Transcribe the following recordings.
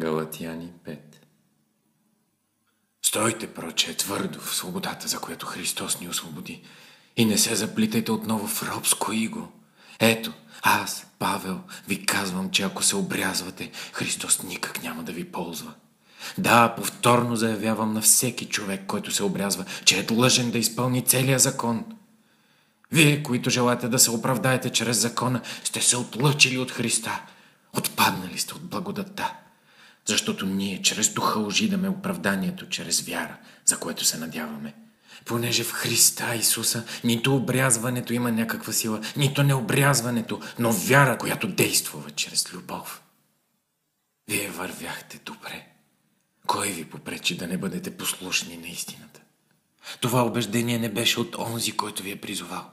Галатияни 5 Стойте, проче, твърдо в свободата, за която Христос ни освободи, и не се заплитайте отново в робско иго. Ето, аз, Павел, ви казвам, че ако се обрязвате, Христос никак няма да ви ползва. Да, повторно заявявам на всеки човек, който се обрязва, че е длъжен да изпълни целия закон. Вие, които желаете да се оправдаете чрез закона, сте се отлъчили от Христа. Отпаднали сте от благодатта защото ние чрез духа ожидаме оправданието, чрез вяра, за което се надяваме. Понеже в Христа Исуса нито обрязването има някаква сила, нито необрязването, но вяра, която действува чрез любов. Вие вървяхте добре. Кой ви попречи да не бъдете послушни на истината? Това убеждение не беше от онзи, който ви е призовал.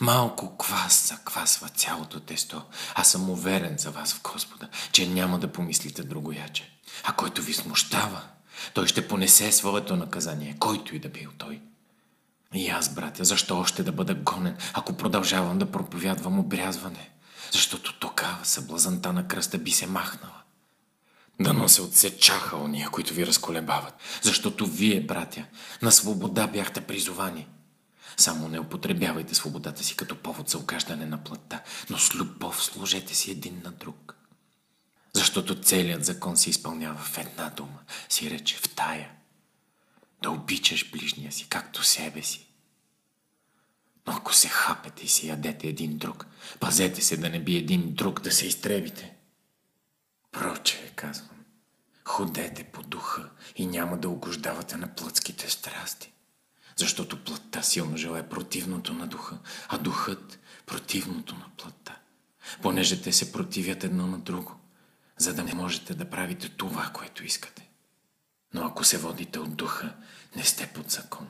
Малко квас заквасва цялото тесто. Аз съм уверен за вас в Господа, че няма да помислите другояче. А който ви смущава, той ще понесе своето наказание, който и да бил той. И аз, братя, защо още да бъда гонен, ако продължавам да проповядвам обрязване? Защото тогава съблазанта на кръста би се махнала. Дано се отсечаха ония, които ви разколебават. Защото вие, братя, на свобода бяхте призовани – само не употребявайте свободата си като повод за окаждане на плътта, но с любов служете си един на друг. Защото целият закон се изпълнява в една дума, си рече в тая. Да обичаш ближния си, както себе си. Но ако се хапете и се ядете един друг, пазете се да не би един друг да се изтребите. Проче, е, казвам, ходете по духа и няма да угождавате на плътските страсти защото плътта силно желая противното на духа, а духът противното на плътта. Понеже те се противят едно на друго, за да не можете да правите това, което искате. Но ако се водите от духа, не сте под закон.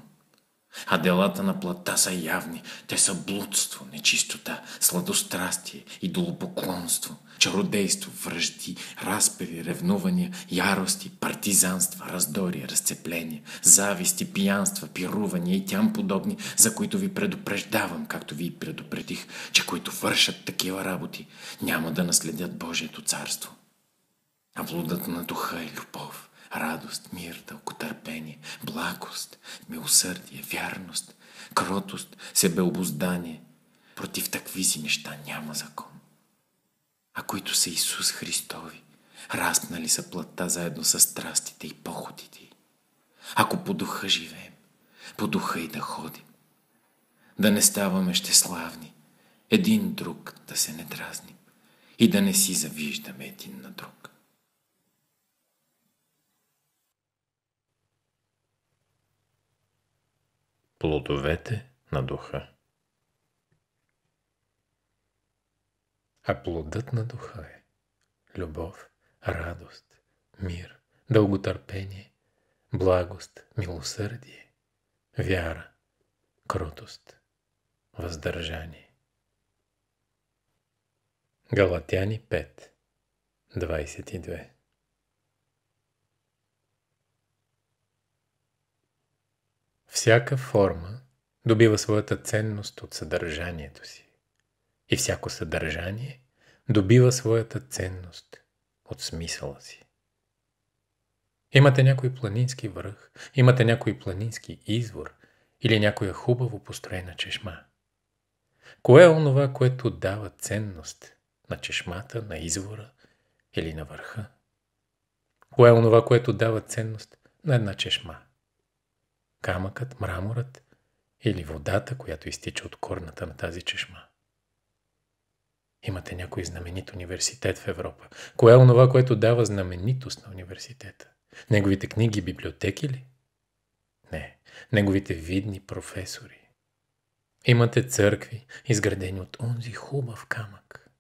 А делата на плата са явни. Те са блудство, нечистота, сладострастие, и идолопоклонство, чародейство, връжди, разпеви, ревнувания, ярости, партизанства, раздори, разцепления, зависти, пиянства, пирувания и тям подобни, за които ви предупреждавам, както ви предупредих, че които вършат такива работи, няма да наследят Божието царство. А блудът на духа е любов радост, мир, дълготърпение, благост, милосърдие, вярност, кротост, себеобоздание. Против такви си неща няма закон. А които са Исус Христови, раснали са плътта заедно с страстите и походите. Ако по духа живеем, по духа и да ходим, да не ставаме щеславни, един друг да се не дразним и да не си завиждаме един на друг. плодовете на духа. А плодът на духа е любов, радост, мир, дълготърпение, благост, милосърдие, вяра, кротост, въздържание. Галатяни 5, 22 Всяка форма добива своята ценност от съдържанието си. И всяко съдържание добива своята ценност от смисъла си. Имате някой планински връх, имате някой планински извор или някоя хубаво построена чешма. Кое е онова, което дава ценност на чешмата, на извора или на върха? Кое е онова, което дава ценност на една чешма? камъкът, мраморът или водата, която изтича от корната на тази чешма. Имате някой знаменит университет в Европа. Кое е онова, което дава знаменитост на университета? Неговите книги, библиотеки ли? Не, неговите видни професори. Имате църкви, изградени от онзи хубав камък.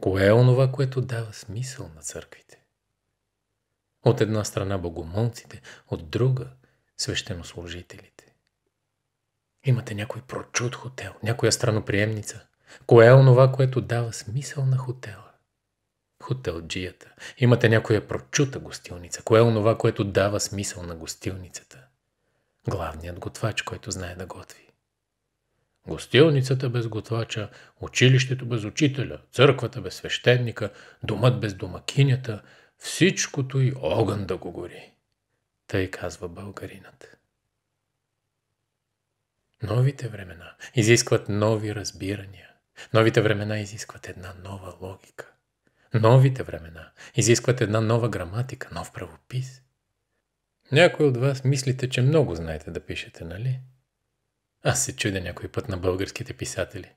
Кое е онова, което дава смисъл на църквите? От една страна богомолците, от друга свещенослужителите. Имате някой прочут хотел, някоя страноприемница. Кое е онова, което дава смисъл на хотела? Хотелджията. Имате някоя прочута гостилница. Кое е онова, което дава смисъл на гостилницата? Главният готвач, който знае да готви. Гостилницата без готвача, училището без учителя, църквата без свещеника, домът без домакинята, всичкото и огън да го гори. Тъй казва българинът. Новите времена изискват нови разбирания. Новите времена изискват една нова логика. Новите времена изискват една нова граматика, нов правопис. Някой от вас мислите, че много знаете да пишете, нали? Аз се чудя някой път на българските писатели.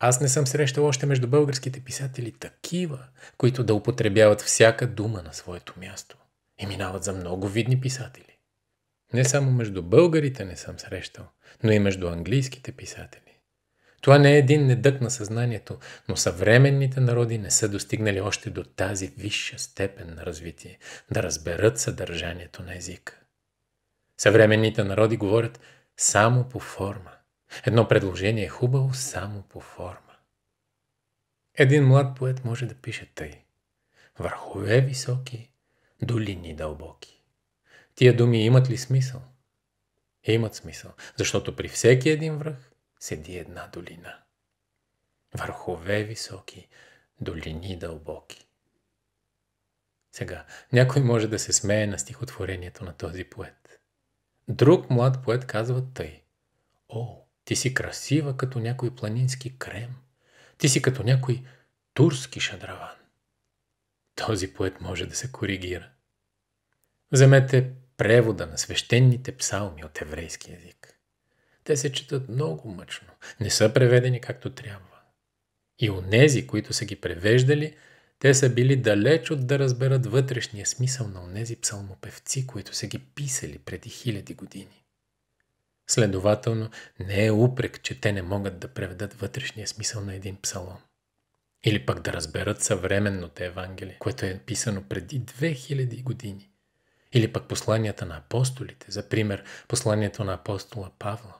Аз не съм срещал още между българските писатели такива, които да употребяват всяка дума на своето място и минават за много видни писатели. Не само между българите не съм срещал, но и между английските писатели. Това не е един недък на съзнанието, но съвременните народи не са достигнали още до тази висша степен на развитие, да разберат съдържанието на езика. Съвременните народи говорят само по форма. Едно предложение е хубаво само по форма. Един млад поет може да пише тъй. Върхове високи, долини дълбоки. Тия думи имат ли смисъл? Имат смисъл, защото при всеки един връх седи една долина. Върхове високи, долини дълбоки. Сега, някой може да се смее на стихотворението на този поет. Друг млад поет казва тъй. О, ти си красива като някой планински крем. Ти си като някой турски шадраван този поет може да се коригира. Вземете превода на свещените псалми от еврейски язик. Те се четат много мъчно, не са преведени както трябва. И онези, които са ги превеждали, те са били далеч от да разберат вътрешния смисъл на онези псалмопевци, които са ги писали преди хиляди години. Следователно, не е упрек, че те не могат да преведат вътрешния смисъл на един псалом. Или пък да разберат съвременното Евангелие, което е писано преди 2000 години. Или пък посланията на апостолите, за пример посланието на апостола Павла.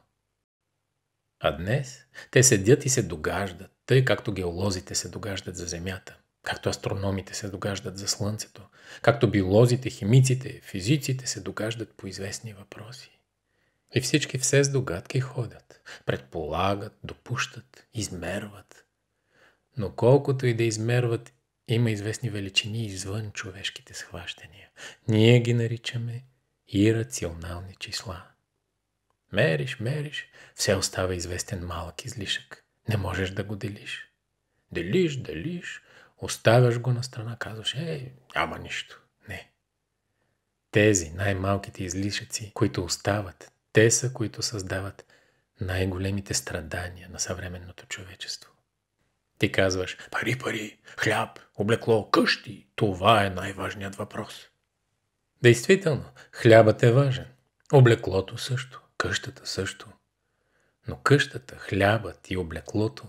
А днес те седят и се догаждат, тъй както геолозите се догаждат за Земята, както астрономите се догаждат за Слънцето, както биолозите, химиците, физиците се догаждат по известни въпроси. И всички все с догадки ходят, предполагат, допущат, измерват, но колкото и да измерват, има известни величини извън човешките схващания. Ние ги наричаме ирационални числа. Мериш, мериш, все остава известен малък излишък. Не можеш да го делиш. Делиш, делиш, оставяш го на страна, казваш, е, няма нищо. Не. Тези най-малките излишъци, които остават, те са, които създават най-големите страдания на съвременното човечество. Ти казваш пари, пари, хляб, облекло, къщи. Това е най-важният въпрос. Действително, хлябът е важен. Облеклото също, къщата също. Но къщата, хлябът и облеклото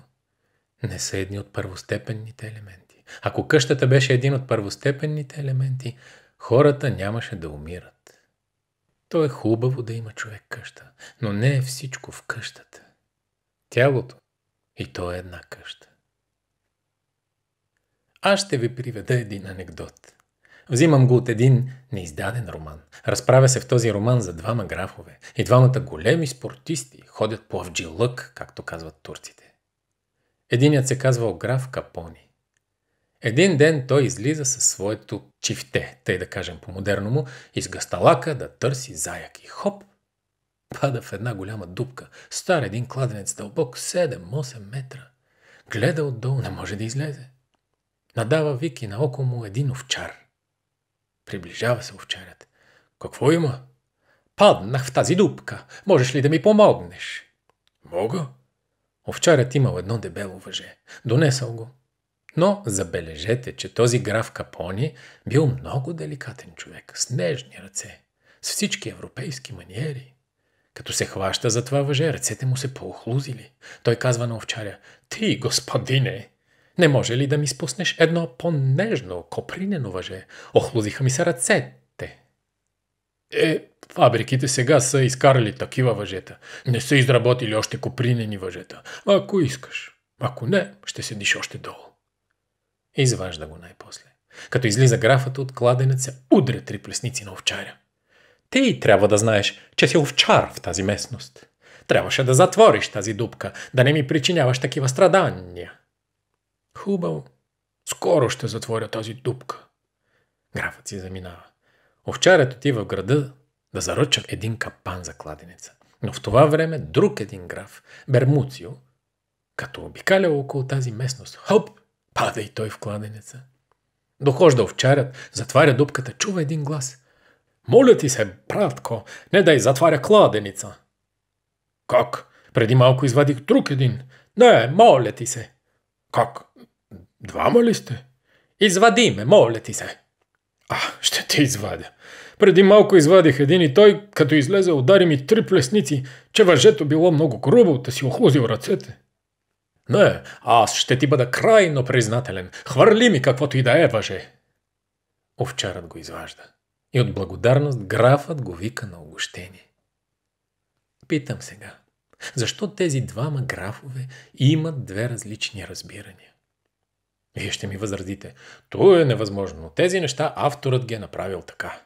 не са едни от първостепенните елементи. Ако къщата беше един от първостепенните елементи, хората нямаше да умират. То е хубаво да има човек къща, но не е всичко в къщата. Тялото и то е една къща. Аз ще ви приведа един анекдот. Взимам го от един неиздаден роман. Разправя се в този роман за двама графове. И двамата големи спортисти ходят по авджилък, както казват турците. Единият се казва граф Капони. Един ден той излиза със своето чифте, тъй да кажем по-модерному, из гасталака да търси заяк и хоп, пада в една голяма дупка, стар един кладенец дълбок 7-8 метра. Гледа отдолу, не може да излезе надава вик и наоколо му един овчар. Приближава се овчарят. Какво има? Паднах в тази дупка. Можеш ли да ми помогнеш? Мога. Овчарят имал едно дебело въже. Донесъл го. Но забележете, че този граф Капони бил много деликатен човек, с нежни ръце, с всички европейски маниери. Като се хваща за това въже, ръцете му се поохлузили. Той казва на овчаря, «Ти, господине, не може ли да ми спуснеш едно по-нежно, копринено въже? Охлузиха ми се ръцете. Е, фабриките сега са изкарали такива въжета. Не са изработили още копринени въжета. Ако искаш. Ако не, ще седиш още долу. Изважда го най-после. Като излиза графата от кладенеца, удря три плесници на овчаря. Ти трябва да знаеш, че си овчар в тази местност. Трябваше да затвориш тази дупка, да не ми причиняваш такива страдания. Хубаво. Скоро ще затворя тази дупка. Графът си заминава. Овчарят отива в града да заръча един капан за кладеница. Но в това време друг един граф, Бермуцио, като обикаля около тази местност, хоп, пада и той в кладеница. Дохожда овчарят, затваря дупката, чува един глас. Моля ти се, братко, не дай затваря кладеница. Как? Преди малко извадих друг един. Не, моля ти се. Как? Двама ли сте? Извади ме, моля ти се. А, ще те извадя. Преди малко извадих един и той, като излезе, удари ми три плесници, че въжето било много грубо, да си охлузил ръцете. Не, аз ще ти бъда крайно признателен. Хвърли ми каквото и да е въже. Овчарът го изважда. И от благодарност графът го вика на огощение. Питам сега, защо тези двама графове имат две различни разбирания? Вие ще ми възразите. То е невъзможно, но тези неща авторът ги е направил така.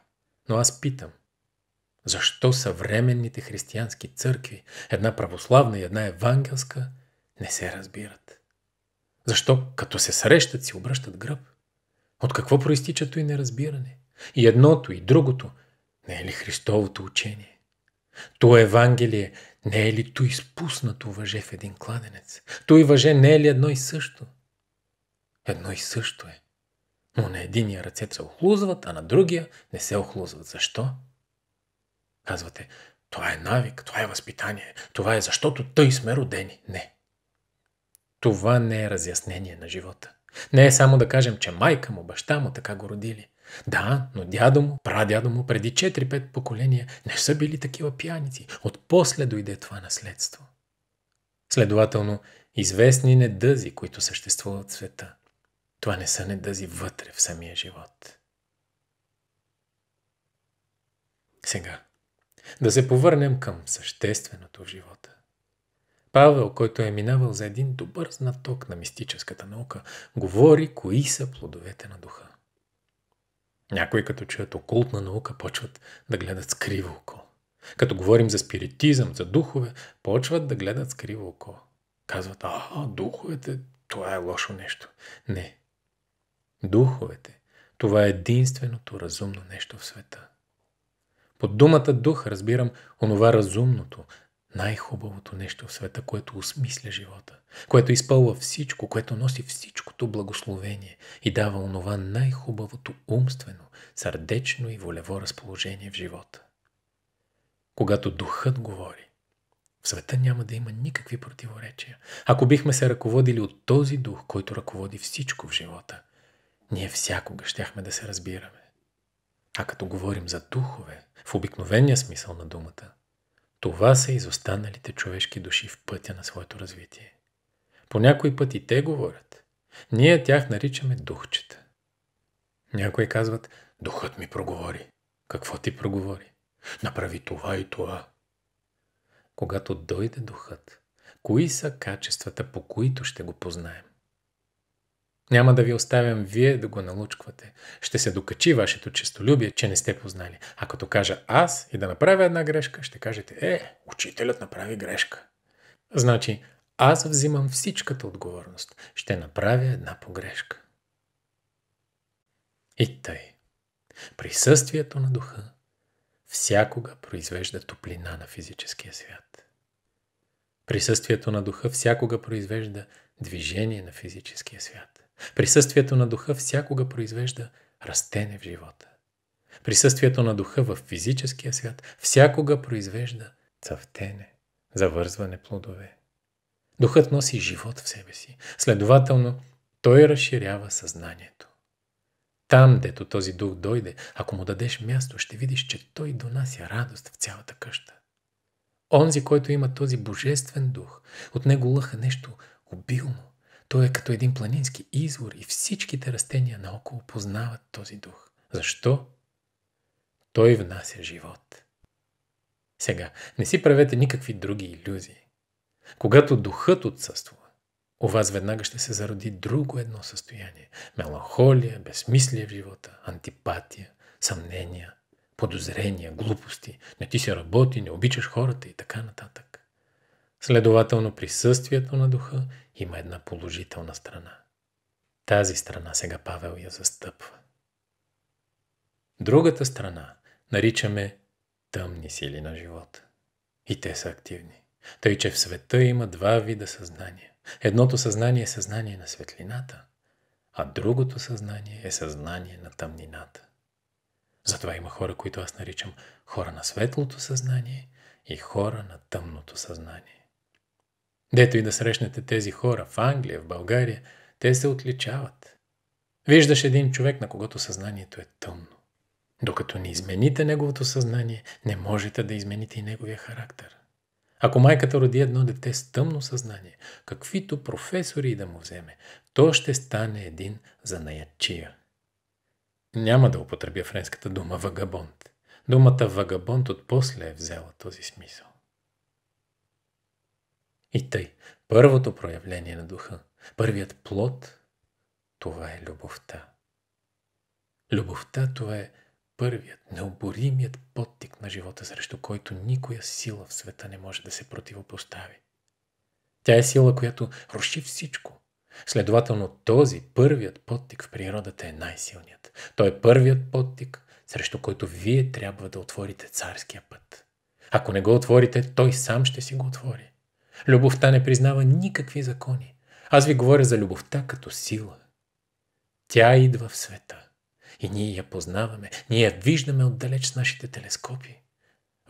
Но аз питам. Защо съвременните християнски църкви, една православна и една евангелска, не се разбират? Защо, като се срещат, си обръщат гръб? От какво проистича и неразбиране? И едното, и другото не е ли Христовото учение? То Евангелие не е ли то изпуснато въже в един кладенец? То и въже не е ли едно и също – едно и също е. Но на единия ръце се охлузват, а на другия не се охлузват. Защо? Казвате, това е навик, това е възпитание, това е защото тъй сме родени. Не. Това не е разяснение на живота. Не е само да кажем, че майка му, баща му така го родили. Да, но дядо му, прадядо му преди 4-5 поколения не са били такива пияници. От после дойде това наследство. Следователно, известни недъзи, които съществуват в света. Това не са недъзи вътре в самия живот. Сега, да се повърнем към същественото в живота. Павел, който е минавал за един добър знаток на мистическата наука, говори кои са плодовете на духа. Някои, като чуят окултна наука, почват да гледат скриво око. Като говорим за спиритизъм, за духове, почват да гледат скриво око. Казват, а, духовете, това е лошо нещо. Не, духовете. Това е единственото разумно нещо в света. Под думата дух разбирам онова разумното, най-хубавото нещо в света, което осмисля живота, което изпълва всичко, което носи всичкото благословение и дава онова най-хубавото умствено, сърдечно и волево разположение в живота. Когато духът говори, в света няма да има никакви противоречия. Ако бихме се ръководили от този дух, който ръководи всичко в живота, ние всякога щяхме да се разбираме. А като говорим за духове, в обикновения смисъл на думата, това са изостаналите човешки души в пътя на своето развитие. По някой път и те говорят. Ние тях наричаме духчета. Някои казват, духът ми проговори. Какво ти проговори? Направи това и това. Когато дойде духът, кои са качествата, по които ще го познаем? Няма да ви оставям вие да го налучквате. Ще се докачи вашето честолюбие, че не сте познали. А като кажа аз и да направя една грешка, ще кажете, е, учителят направи грешка. Значи, аз взимам всичката отговорност. Ще направя една погрешка. И тъй. Присъствието на духа всякога произвежда топлина на физическия свят. Присъствието на духа всякога произвежда движение на физическия свят. Присъствието на духа всякога произвежда растене в живота. Присъствието на духа в физическия свят всякога произвежда цъфтене, завързване плодове. Духът носи живот в себе си. Следователно, той разширява съзнанието. Там, дето този дух дойде, ако му дадеш място, ще видиш, че той донася радост в цялата къща. Онзи, който има този божествен дух, от него лъха нещо обилно, той е като един планински извор и всичките растения наоколо познават този дух. Защо? Той внася живот. Сега, не си правете никакви други иллюзии. Когато духът отсъства, у вас веднага ще се зароди друго едно състояние. Меланхолия, безсмислие в живота, антипатия, съмнения, подозрения, глупости, не ти се работи, не обичаш хората и така нататък. Следователно присъствието на духа има една положителна страна. Тази страна сега Павел я застъпва. Другата страна наричаме тъмни сили на живота. И те са активни. Тъй, че в света има два вида съзнание. Едното съзнание е съзнание на светлината, а другото съзнание е съзнание на тъмнината. Затова има хора, които аз наричам хора на светлото съзнание и хора на тъмното съзнание. Дето и да срещнете тези хора в Англия, в България, те се отличават. Виждаш един човек, на когото съзнанието е тъмно. Докато не измените неговото съзнание, не можете да измените и неговия характер. Ако майката роди едно дете с тъмно съзнание, каквито професори и да му вземе, то ще стане един занаячия. Няма да употребя френската дума вагабонт. Думата вагабонт от после е взела този смисъл. И тъй, първото проявление на духа, първият плод, това е любовта. Любовта това е първият, необоримият подтик на живота, срещу който никоя сила в света не може да се противопостави. Тя е сила, която руши всичко. Следователно този първият подтик в природата е най-силният. Той е първият подтик, срещу който вие трябва да отворите царския път. Ако не го отворите, той сам ще си го отвори. Любовта не признава никакви закони. Аз ви говоря за любовта като сила. Тя идва в света. И ние я познаваме. Ние я виждаме отдалеч с нашите телескопи.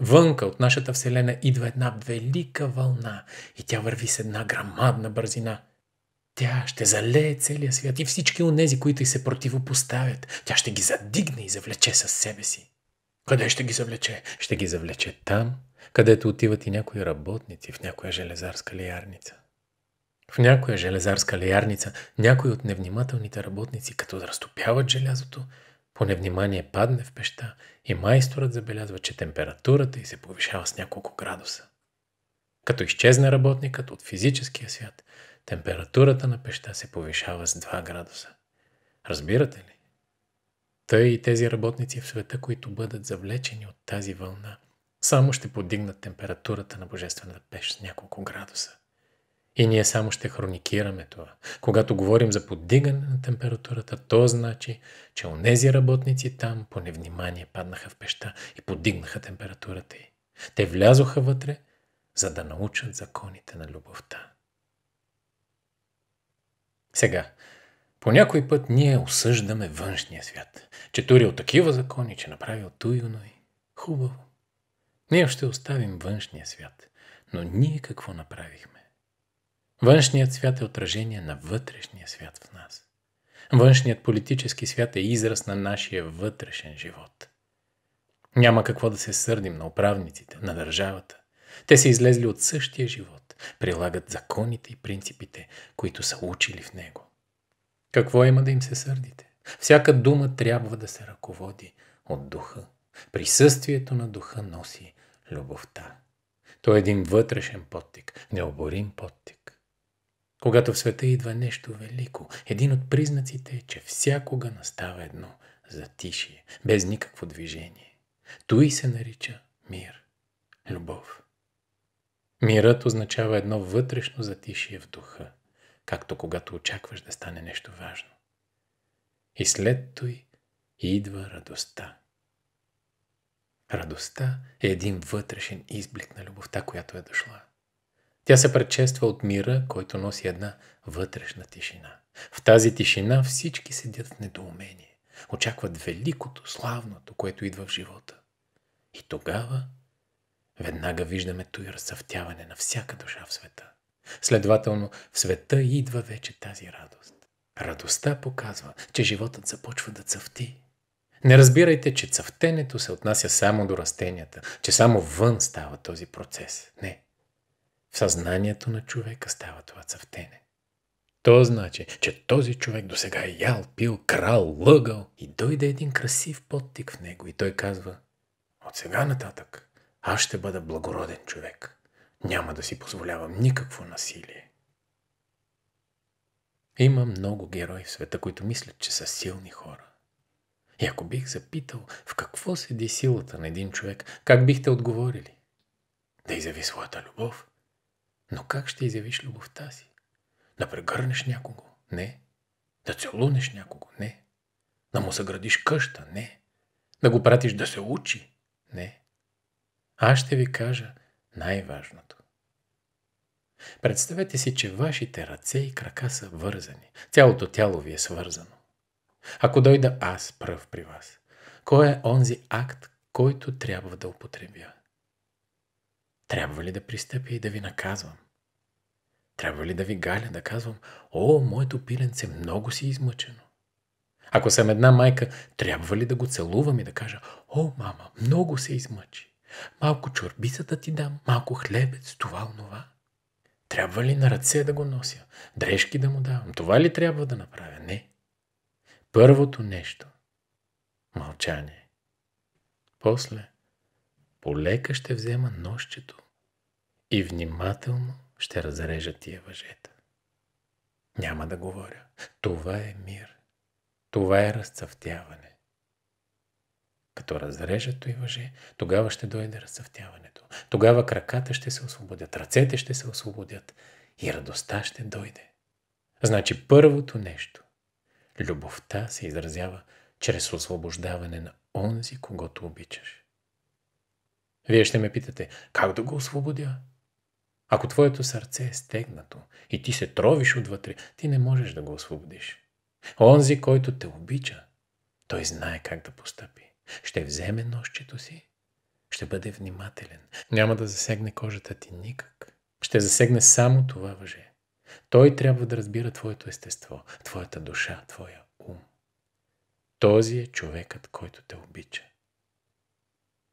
Вънка от нашата Вселена идва една велика вълна и тя върви с една грамадна бързина. Тя ще залее целия свят и всички онези, които й се противопоставят. Тя ще ги задигне и завлече със себе си. Къде ще ги завлече? Ще ги завлече там, където отиват и някои работници в някоя железарска лиярница. В някоя железарска лиярница някои от невнимателните работници, като разтопяват желязото, по невнимание падне в пеща и майсторът забелязва, че температурата й се повишава с няколко градуса. Като изчезне работникът от физическия свят, температурата на пеща се повишава с 2 градуса. Разбирате ли? Тъй и тези работници в света, които бъдат завлечени от тази вълна – само ще подигнат температурата на божествената пещ с няколко градуса. И ние само ще хроникираме това. Когато говорим за подигане на температурата, то значи, че онези работници там по невнимание паднаха в пеща и подигнаха температурата й. Те влязоха вътре, за да научат законите на любовта. Сега, по някой път ние осъждаме външния свят, че турил такива закони, че направил туй и Хубаво. Ние ще оставим външния свят. Но ние какво направихме? Външният свят е отражение на вътрешния свят в нас. Външният политически свят е израз на нашия вътрешен живот. Няма какво да се сърдим на управниците, на държавата. Те са излезли от същия живот, прилагат законите и принципите, които са учили в него. Какво има да им се сърдите? Всяка дума трябва да се ръководи от духа. Присъствието на духа носи любовта. То е един вътрешен подтик, необорим подтик. Когато в света идва нещо велико, един от признаците е, че всякога настава едно затишие, без никакво движение. Той се нарича мир, любов. Мирът означава едно вътрешно затишие в духа, както когато очакваш да стане нещо важно. И след той идва радостта. Радостта е един вътрешен изблик на любовта, която е дошла. Тя се предчества от мира, който носи една вътрешна тишина. В тази тишина всички седят в недоумение. Очакват великото, славното, което идва в живота. И тогава веднага виждаме той разсъвтяване на всяка душа в света. Следователно, в света идва вече тази радост. Радостта показва, че животът започва да цъфти, не разбирайте, че цъфтенето се отнася само до растенията, че само вън става този процес. Не. В съзнанието на човека става това цъфтене. То значи, че този човек до сега е ял, пил, крал, лъгал и дойде един красив подтик в него и той казва От сега нататък аз ще бъда благороден човек. Няма да си позволявам никакво насилие. Има много герои в света, които мислят, че са силни хора. И ако бих запитал в какво седи силата на един човек, как бихте отговорили? Да изяви своята любов. Но как ще изявиш любовта си? Да прегърнеш някого? Не. Да целунеш някого? Не. Да му съградиш къща? Не. Да го пратиш да се учи? Не. Аз ще ви кажа най-важното. Представете си, че вашите ръце и крака са вързани. Цялото тяло ви е свързано. Ако дойда аз пръв при вас, кой е онзи акт, който трябва да употребя? Трябва ли да пристъпя и да ви наказвам? Трябва ли да ви галя, да казвам, о, моето пиленце много си измъчено? Ако съм една майка, трябва ли да го целувам и да кажа, о, мама, много се измъчи. Малко чорбицата ти дам, малко хлебец, това, онова. Трябва ли на ръце да го нося, дрежки да му давам? Това ли трябва да направя? Не. Първото нещо – мълчание. После полека ще взема нощчето и внимателно ще разрежа тия въжета. Няма да говоря. Това е мир. Това е разцъфтяване. Като разрежат и въже, тогава ще дойде разцъфтяването. Тогава краката ще се освободят, ръцете ще се освободят и радостта ще дойде. Значи първото нещо Любовта се изразява чрез освобождаване на онзи, когато обичаш. Вие ще ме питате, как да го освободя? Ако твоето сърце е стегнато и ти се тровиш отвътре, ти не можеш да го освободиш. Онзи, който те обича, той знае как да постъпи. Ще вземе нощчето си, ще бъде внимателен, няма да засегне кожата ти никак. Ще засегне само това въже. Той трябва да разбира твоето естество, твоята душа, твоя ум. Този е човекът, който те обича.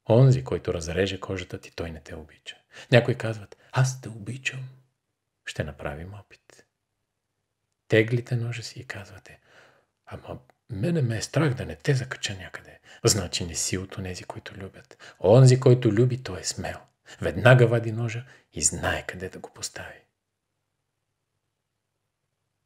Онзи, който разреже кожата ти, той не те обича. Някои казват, аз те обичам. Ще направим опит. Теглите ножа си и казвате, ама мене ме е страх да не те закача някъде. Значи не си от онези, които любят. Онзи, който люби, той е смел. Веднага вади ножа и знае къде да го постави.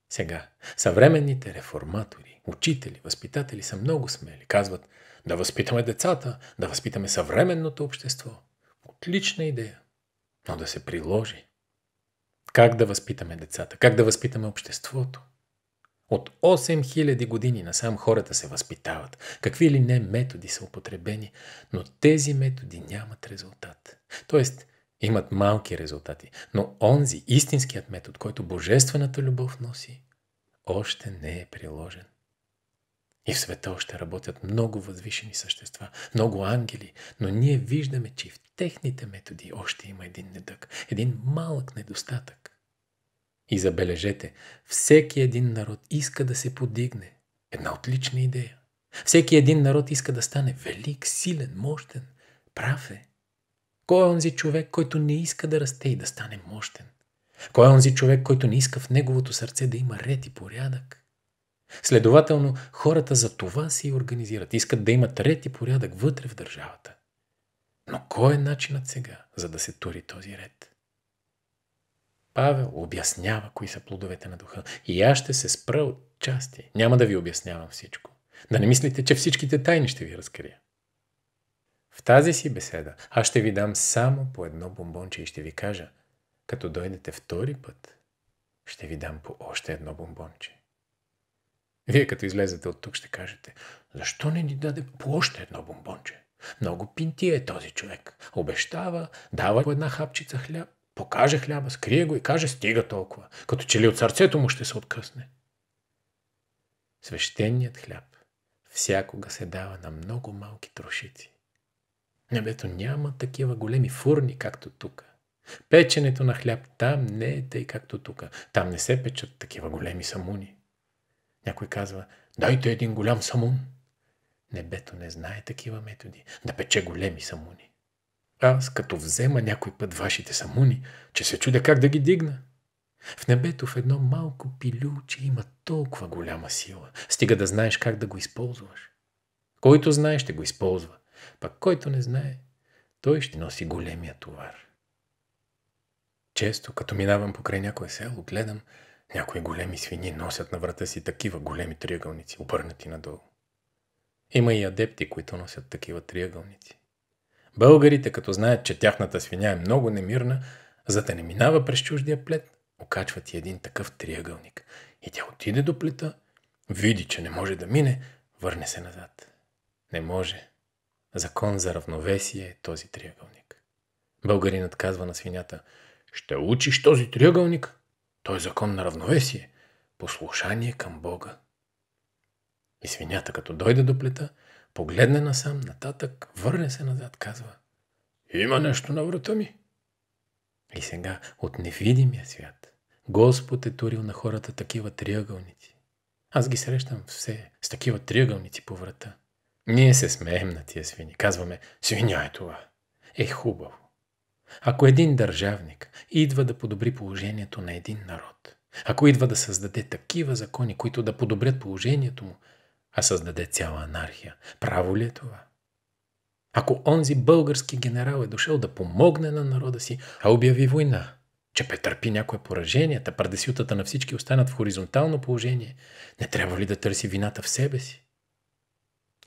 Сега, съвременните реформатори, учители, възпитатели са много смели. Казват, да възпитаме децата, да възпитаме съвременното общество. Отлична идея. Но да се приложи. Как да възпитаме децата? Как да възпитаме обществото? От 8000 години насам хората се възпитават. Какви ли не методи са употребени, но тези методи нямат резултат. Тоест, имат малки резултати. Но онзи, истинският метод, който божествената любов носи, още не е приложен. И в света още работят много възвишени същества, много ангели, но ние виждаме, че и в техните методи още има един недък, един малък недостатък. И забележете, всеки един народ иска да се подигне. Една отлична идея. Всеки един народ иска да стане велик, силен, мощен, прав е. Кой е онзи човек, който не иска да расте и да стане мощен? Кой е онзи човек, който не иска в неговото сърце да има ред и порядък? Следователно, хората за това си организират. Искат да имат ред и порядък вътре в държавата. Но кой е начинът сега, за да се тури този ред? Павел обяснява кои са плодовете на духа. И аз ще се спра от части. Няма да ви обяснявам всичко. Да не мислите, че всичките тайни ще ви разкрия. В тази си беседа аз ще ви дам само по едно бомбонче и ще ви кажа, като дойдете втори път, ще ви дам по още едно бомбонче. Вие като излезете от тук ще кажете, защо не ни даде по още едно бомбонче? Много пинти е този човек. Обещава, дава по една хапчица хляб, покаже хляба, скрие го и каже, стига толкова, като че ли от сърцето му ще се откъсне. Свещеният хляб всякога се дава на много малки трошици. Небето нали, няма такива големи фурни, както тук. Печенето на хляб там не е тъй както тук. Там не се печат такива големи самуни. Някой казва, дайте един голям самун. Небето не знае такива методи. Да пече големи самуни. Аз като взема някой път вашите самуни, че се чудя как да ги дигна. В небето в едно малко пилюче има толкова голяма сила. Стига да знаеш как да го използваш. Който знае, ще го използва. Пак който не знае, той ще носи големия товар. Често, като минавам покрай някое село, гледам, някои големи свини носят на врата си такива големи триъгълници, обърнати надолу. Има и адепти, които носят такива триъгълници. Българите, като знаят, че тяхната свиня е много немирна, за да не минава през чуждия плет, окачват и един такъв триъгълник. И тя отиде до плета, види, че не може да мине, върне се назад. Не може закон за равновесие е този триъгълник. Българинът казва на свинята, ще учиш този триъгълник? Той е закон на равновесие, послушание към Бога. И свинята, като дойде до плета, погледне насам, нататък, върне се назад, казва, има нещо на врата ми. И сега от невидимия свят Господ е турил на хората такива триъгълници. Аз ги срещам все с такива триъгълници по врата. Ние се смеем на тия свини. Казваме, свиня е това. Е хубаво. Ако един държавник идва да подобри положението на един народ, ако идва да създаде такива закони, които да подобрят положението му, а създаде цяла анархия, право ли е това? Ако онзи български генерал е дошъл да помогне на народа си, а обяви война, че претърпи някое поражение, та пардесютата на всички останат в хоризонтално положение, не трябва ли да търси вината в себе си?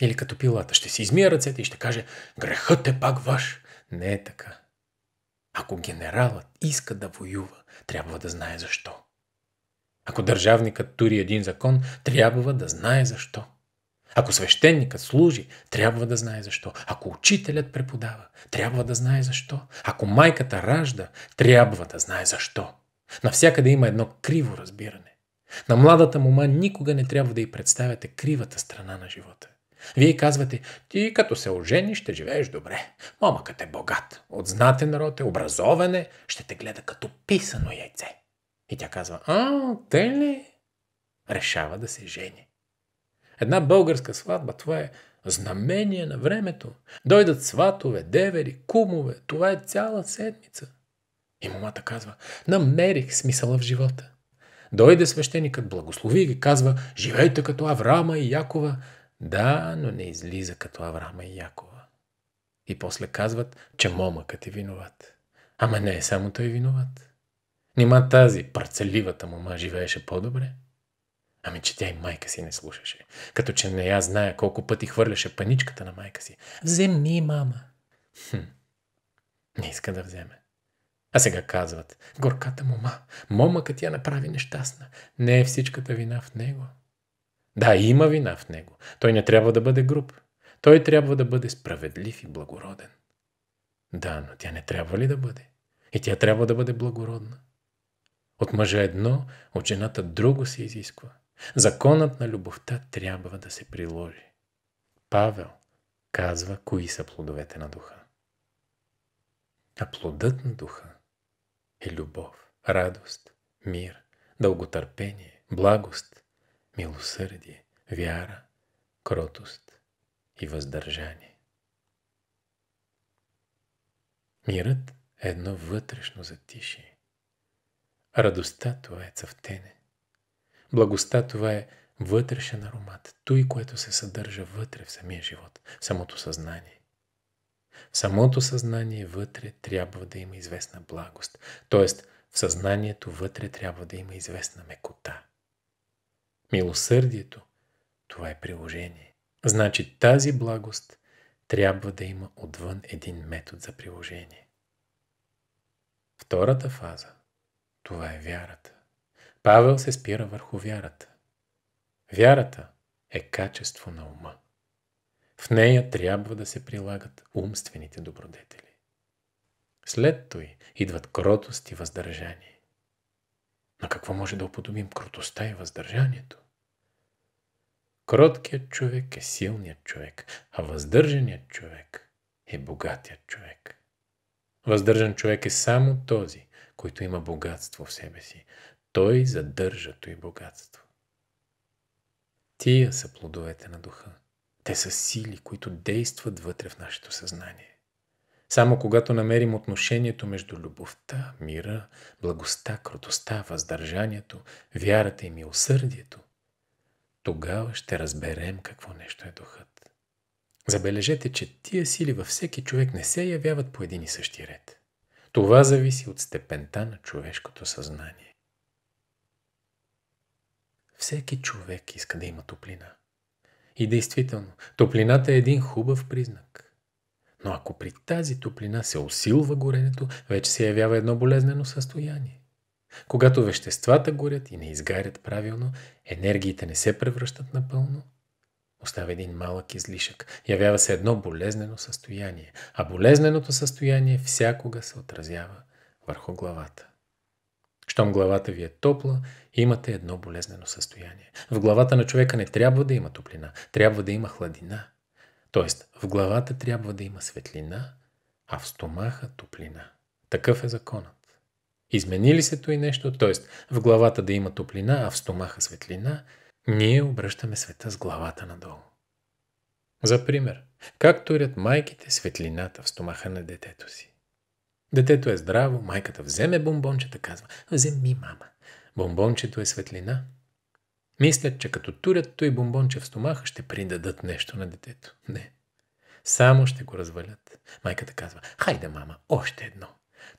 Или като пилата ще си измия ръцете и ще каже грехът е пак ваш. Не е така. Ако генералът иска да воюва, трябва да знае защо. Ако държавникът тури един закон, трябва да знае защо. Ако свещеникът служи, трябва да знае защо. Ако учителят преподава, трябва да знае защо. Ако майката ражда, трябва да знае защо. Навсякъде има едно криво разбиране. На младата мума никога не трябва да й представяте кривата страна на живота. Вие казвате, ти като се ожени ще живееш добре. Момъкът е богат, от знатен народ е, образоване, ще те гледа като писано яйце. И тя казва, а, те ли? Решава да се жени. Една българска сватба, това е знамение на времето. Дойдат сватове, девери, кумове, това е цяла седмица. И момата казва, намерих смисъла в живота. Дойде свещеникът, благослови ги, казва, живейте като Аврама и Якова, да, но не излиза като Аврама и Якова. И после казват, че момъкът е виноват. Ама не е само той е виноват. Нима тази парцеливата мама живееше по-добре? Ами че тя и майка си не слушаше. Като че не я зная колко пъти хвърляше паничката на майка си. Вземи, мама. Хм. Не иска да вземе. А сега казват, горката мома, момъкът я направи нещастна. Не е всичката вина в него. Да, има вина в него. Той не трябва да бъде груб. Той трябва да бъде справедлив и благороден. Да, но тя не трябва ли да бъде? И тя трябва да бъде благородна. От мъжа едно, от жената друго се изисква. Законът на любовта трябва да се приложи. Павел казва кои са плодовете на духа. А плодът на духа е любов, радост, мир, дълготърпение, благост, милосърдие, вяра, кротост и въздържание. Мирът е едно вътрешно затишие. Радостта това е цъфтене. Благостта това е вътрешен аромат, той, което се съдържа вътре в самия живот, в самото съзнание. В самото съзнание вътре трябва да има известна благост, т.е. в съзнанието вътре трябва да има известна мекота – Милосърдието – това е приложение. Значи тази благост трябва да има отвън един метод за приложение. Втората фаза – това е вярата. Павел се спира върху вярата. Вярата е качество на ума. В нея трябва да се прилагат умствените добродетели. След той идват кротост и въздържание. На какво може да уподобим кротостта и въздържанието? Кроткият човек е силният човек, а въздържаният човек е богатият човек. Въздържан човек е само този, който има богатство в себе си. Той задържа той богатство. Тия са плодовете на духа. Те са сили, които действат вътре в нашето съзнание. Само когато намерим отношението между любовта, мира, благостта, кротостта, въздържанието, вярата и милосърдието – тогава ще разберем какво нещо е духът. Забележете, че тия сили във всеки човек не се явяват по един и същи ред. Това зависи от степента на човешкото съзнание. Всеки човек иска да има топлина. И действително, топлината е един хубав признак. Но ако при тази топлина се усилва горенето, вече се явява едно болезнено състояние. Когато веществата горят и не изгарят правилно, енергиите не се превръщат напълно, остава един малък излишък. Явява се едно болезнено състояние, а болезненото състояние всякога се отразява върху главата. Щом главата ви е топла, имате едно болезнено състояние. В главата на човека не трябва да има топлина, трябва да има хладина. Тоест, в главата трябва да има светлина, а в стомаха топлина. Такъв е законът. Измени ли се той нещо, т.е. в главата да има топлина, а в стомаха светлина, ние обръщаме света с главата надолу. За пример, как турят майките светлината в стомаха на детето си? Детето е здраво, майката вземе бомбончета, казва, вземи мама. Бомбончето е светлина. Мислят, че като турят той бомбонче в стомаха, ще придадат нещо на детето. Не. Само ще го развалят. Майката казва, хайде мама, още едно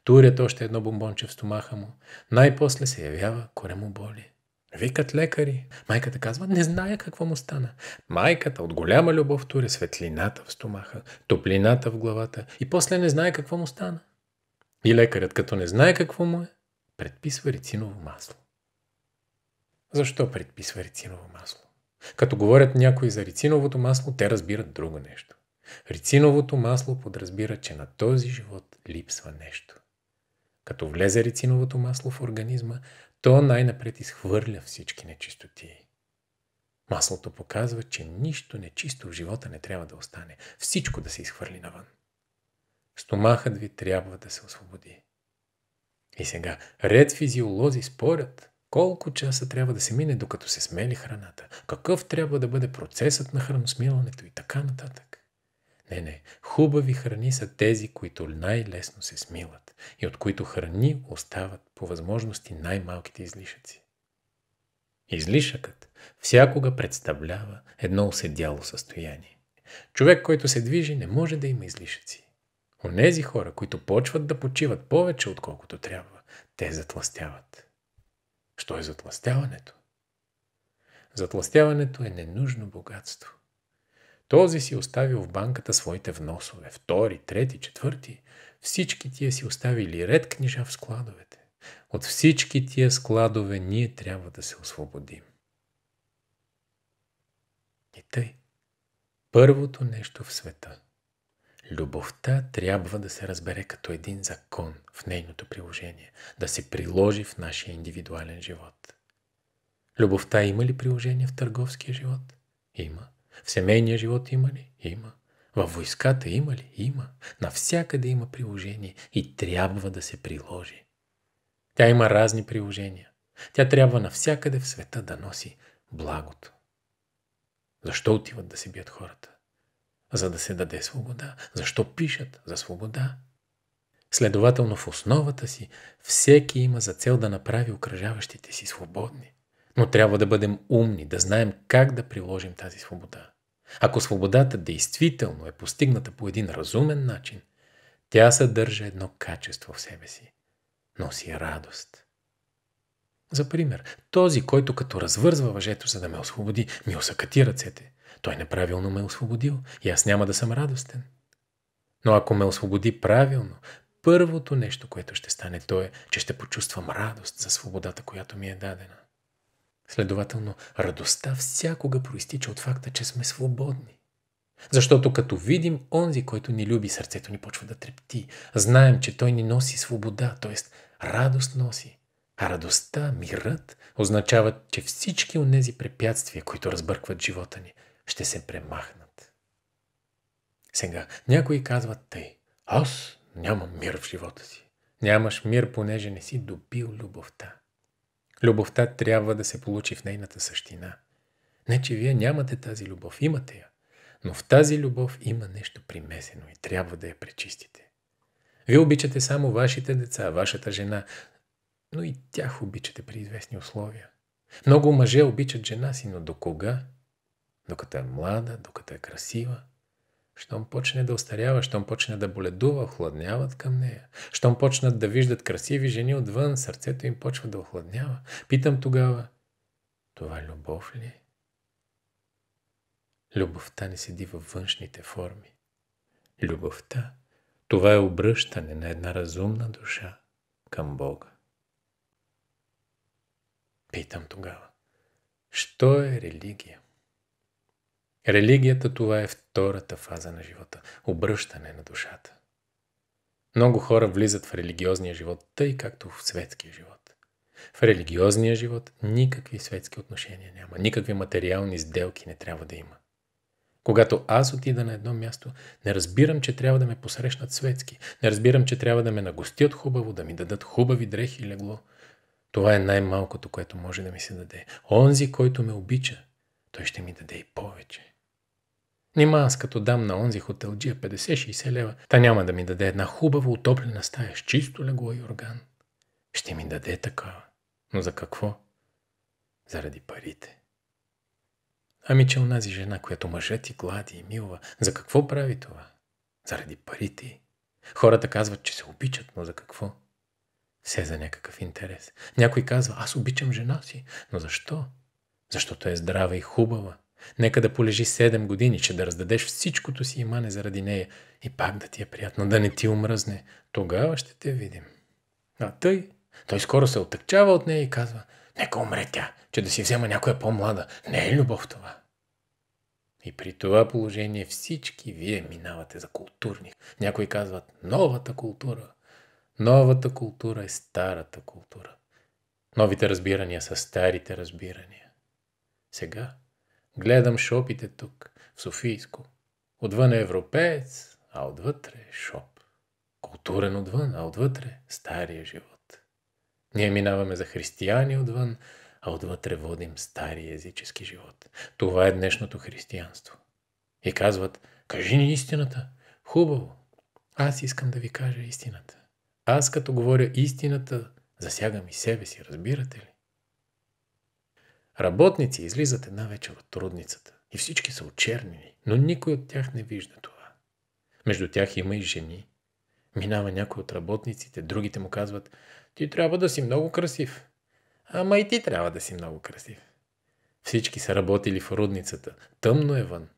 турят още едно бомбонче в стомаха му. Най-после се явява коремо боли. Викат лекари. Майката казва, не зная какво му стана. Майката от голяма любов туря светлината в стомаха, топлината в главата и после не знае какво му стана. И лекарят, като не знае какво му е, предписва рециново масло. Защо предписва рециново масло? Като говорят някои за рециновото масло, те разбират друго нещо. Рециновото масло подразбира, че на този живот липсва нещо. Като влезе рециновото масло в организма, то най-напред изхвърля всички нечистоти. Маслото показва, че нищо нечисто в живота не трябва да остане. Всичко да се изхвърли навън. Стомахът ви трябва да се освободи. И сега, ред физиолози спорят колко часа трябва да се мине, докато се смели храната, какъв трябва да бъде процесът на храносмилането и така нататък. Не, не. Хубави храни са тези, които най-лесно се смилат и от които храни остават по възможности най-малките излишъци. Излишъкът всякога представлява едно оседяло състояние. Човек, който се движи, не може да има излишъци. Онези хора, които почват да почиват повече, отколкото трябва, те затластяват. Що е затластяването? Затластяването е ненужно богатство. Този си оставил в банката своите вносове. Втори, трети, четвърти. Всички тия си оставили ред книжа в складовете. От всички тия складове ние трябва да се освободим. И тъй. Първото нещо в света. Любовта трябва да се разбере като един закон в нейното приложение, да се приложи в нашия индивидуален живот. Любовта има ли приложение в търговския живот? Има. В семейния живот има ли? Има. Във войската има ли? Има. Навсякъде има приложение и трябва да се приложи. Тя има разни приложения. Тя трябва навсякъде в света да носи благото. Защо отиват да се бият хората? За да се даде свобода. Защо пишат за свобода? Следователно в основата си всеки има за цел да направи окръжаващите си свободни. Но трябва да бъдем умни, да знаем как да приложим тази свобода. Ако свободата действително е постигната по един разумен начин, тя съдържа едно качество в себе си. Носи радост. За пример, този, който като развързва въжето, за да ме освободи, ми осъкати ръцете. Той неправилно ме е освободил и аз няма да съм радостен. Но ако ме освободи правилно, първото нещо, което ще стане, то е, че ще почувствам радост за свободата, която ми е дадена. Следователно, радостта всякога проистича от факта, че сме свободни. Защото като видим онзи, който ни люби, сърцето ни почва да трепти. Знаем, че той ни носи свобода, т.е. радост носи. А радостта, мирът означават, че всички от тези препятствия, които разбъркват живота ни, ще се премахнат. Сега, някои казват тъй, аз нямам мир в живота си. Нямаш мир, понеже не си добил любовта. Любовта трябва да се получи в нейната същина. Не, че вие нямате тази любов, имате я. Но в тази любов има нещо примесено и трябва да я пречистите. Вие обичате само вашите деца, вашата жена, но и тях обичате при известни условия. Много мъже обичат жена си, но до кога? Докато е млада, докато е красива – щом почне да остарява, щом почне да боледува, охладняват към нея. Щом почнат да виждат красиви жени отвън, сърцето им почва да охладнява. Питам тогава, това любов ли е? Любовта не седи във външните форми. Любовта, това е обръщане на една разумна душа към Бога. Питам тогава, що е религия? Религията това е втората фаза на живота – обръщане на душата. Много хора влизат в религиозния живот, тъй както в светския живот. В религиозния живот никакви светски отношения няма, никакви материални сделки не трябва да има. Когато аз отида на едно място, не разбирам, че трябва да ме посрещнат светски, не разбирам, че трябва да ме нагостят хубаво, да ми дадат хубави дрехи и легло. Това е най-малкото, което може да ми се даде. Онзи, който ме обича, той ще ми даде и повече. Нима аз като дам на онзи джия 50-60 лева, та няма да ми даде една хубава отоплена стая с чисто легло и орган. Ще ми даде такава. Но за какво? Заради парите. Ами че онази жена, която мъжът ти глади и милва, за какво прави това? Заради парите. Хората казват, че се обичат, но за какво? Все за някакъв интерес. Някой казва, аз обичам жена си, но защо? Защото е здрава и хубава. Нека да полежи 7 години, че да раздадеш всичкото си имане заради нея и пак да ти е приятно, да не ти омръзне. Тогава ще те видим. А тъй, той скоро се отъкчава от нея и казва, нека умре тя, че да си взема някоя по-млада. Не е любов това. И при това положение всички вие минавате за културни. Някои казват новата култура. Новата култура е старата култура. Новите разбирания са старите разбирания. Сега Гледам шопите тук, в Софийско. Отвън е европеец, а отвътре е шоп. Културен отвън, а отвътре е стария живот. Ние минаваме за християни отвън, а отвътре водим стария езически живот. Това е днешното християнство. И казват, кажи ни истината. Хубаво. Аз искам да ви кажа истината. Аз като говоря истината, засягам и себе си, разбирате ли? Работници излизат една вечер от трудницата и всички са очернени, но никой от тях не вижда това. Между тях има и жени. Минава някой от работниците, другите му казват «Ти трябва да си много красив». Ама и ти трябва да си много красив. Всички са работили в рудницата. Тъмно е вън.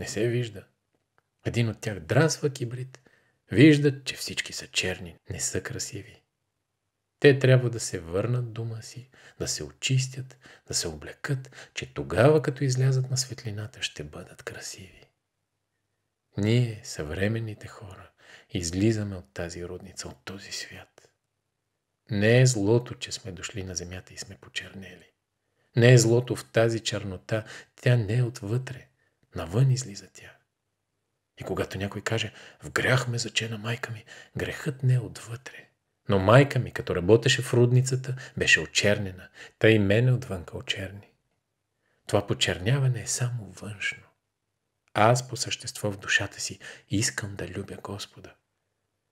Не се вижда. Един от тях драсва кибрид. Виждат, че всички са черни, не са красиви. Те трябва да се върнат дома си, да се очистят, да се облекат, че тогава, като излязат на светлината, ще бъдат красиви. Ние, съвременните хора, излизаме от тази родница, от този свят. Не е злото, че сме дошли на земята и сме почернели. Не е злото в тази чернота, тя не е отвътре. Навън излиза тя. И когато някой каже, в грях ме зачена майка ми, грехът не е отвътре. Но майка ми, като работеше в рудницата, беше очернена. Та и мене отвънка очерни. Това почерняване е само външно. Аз по същество в душата си искам да любя Господа.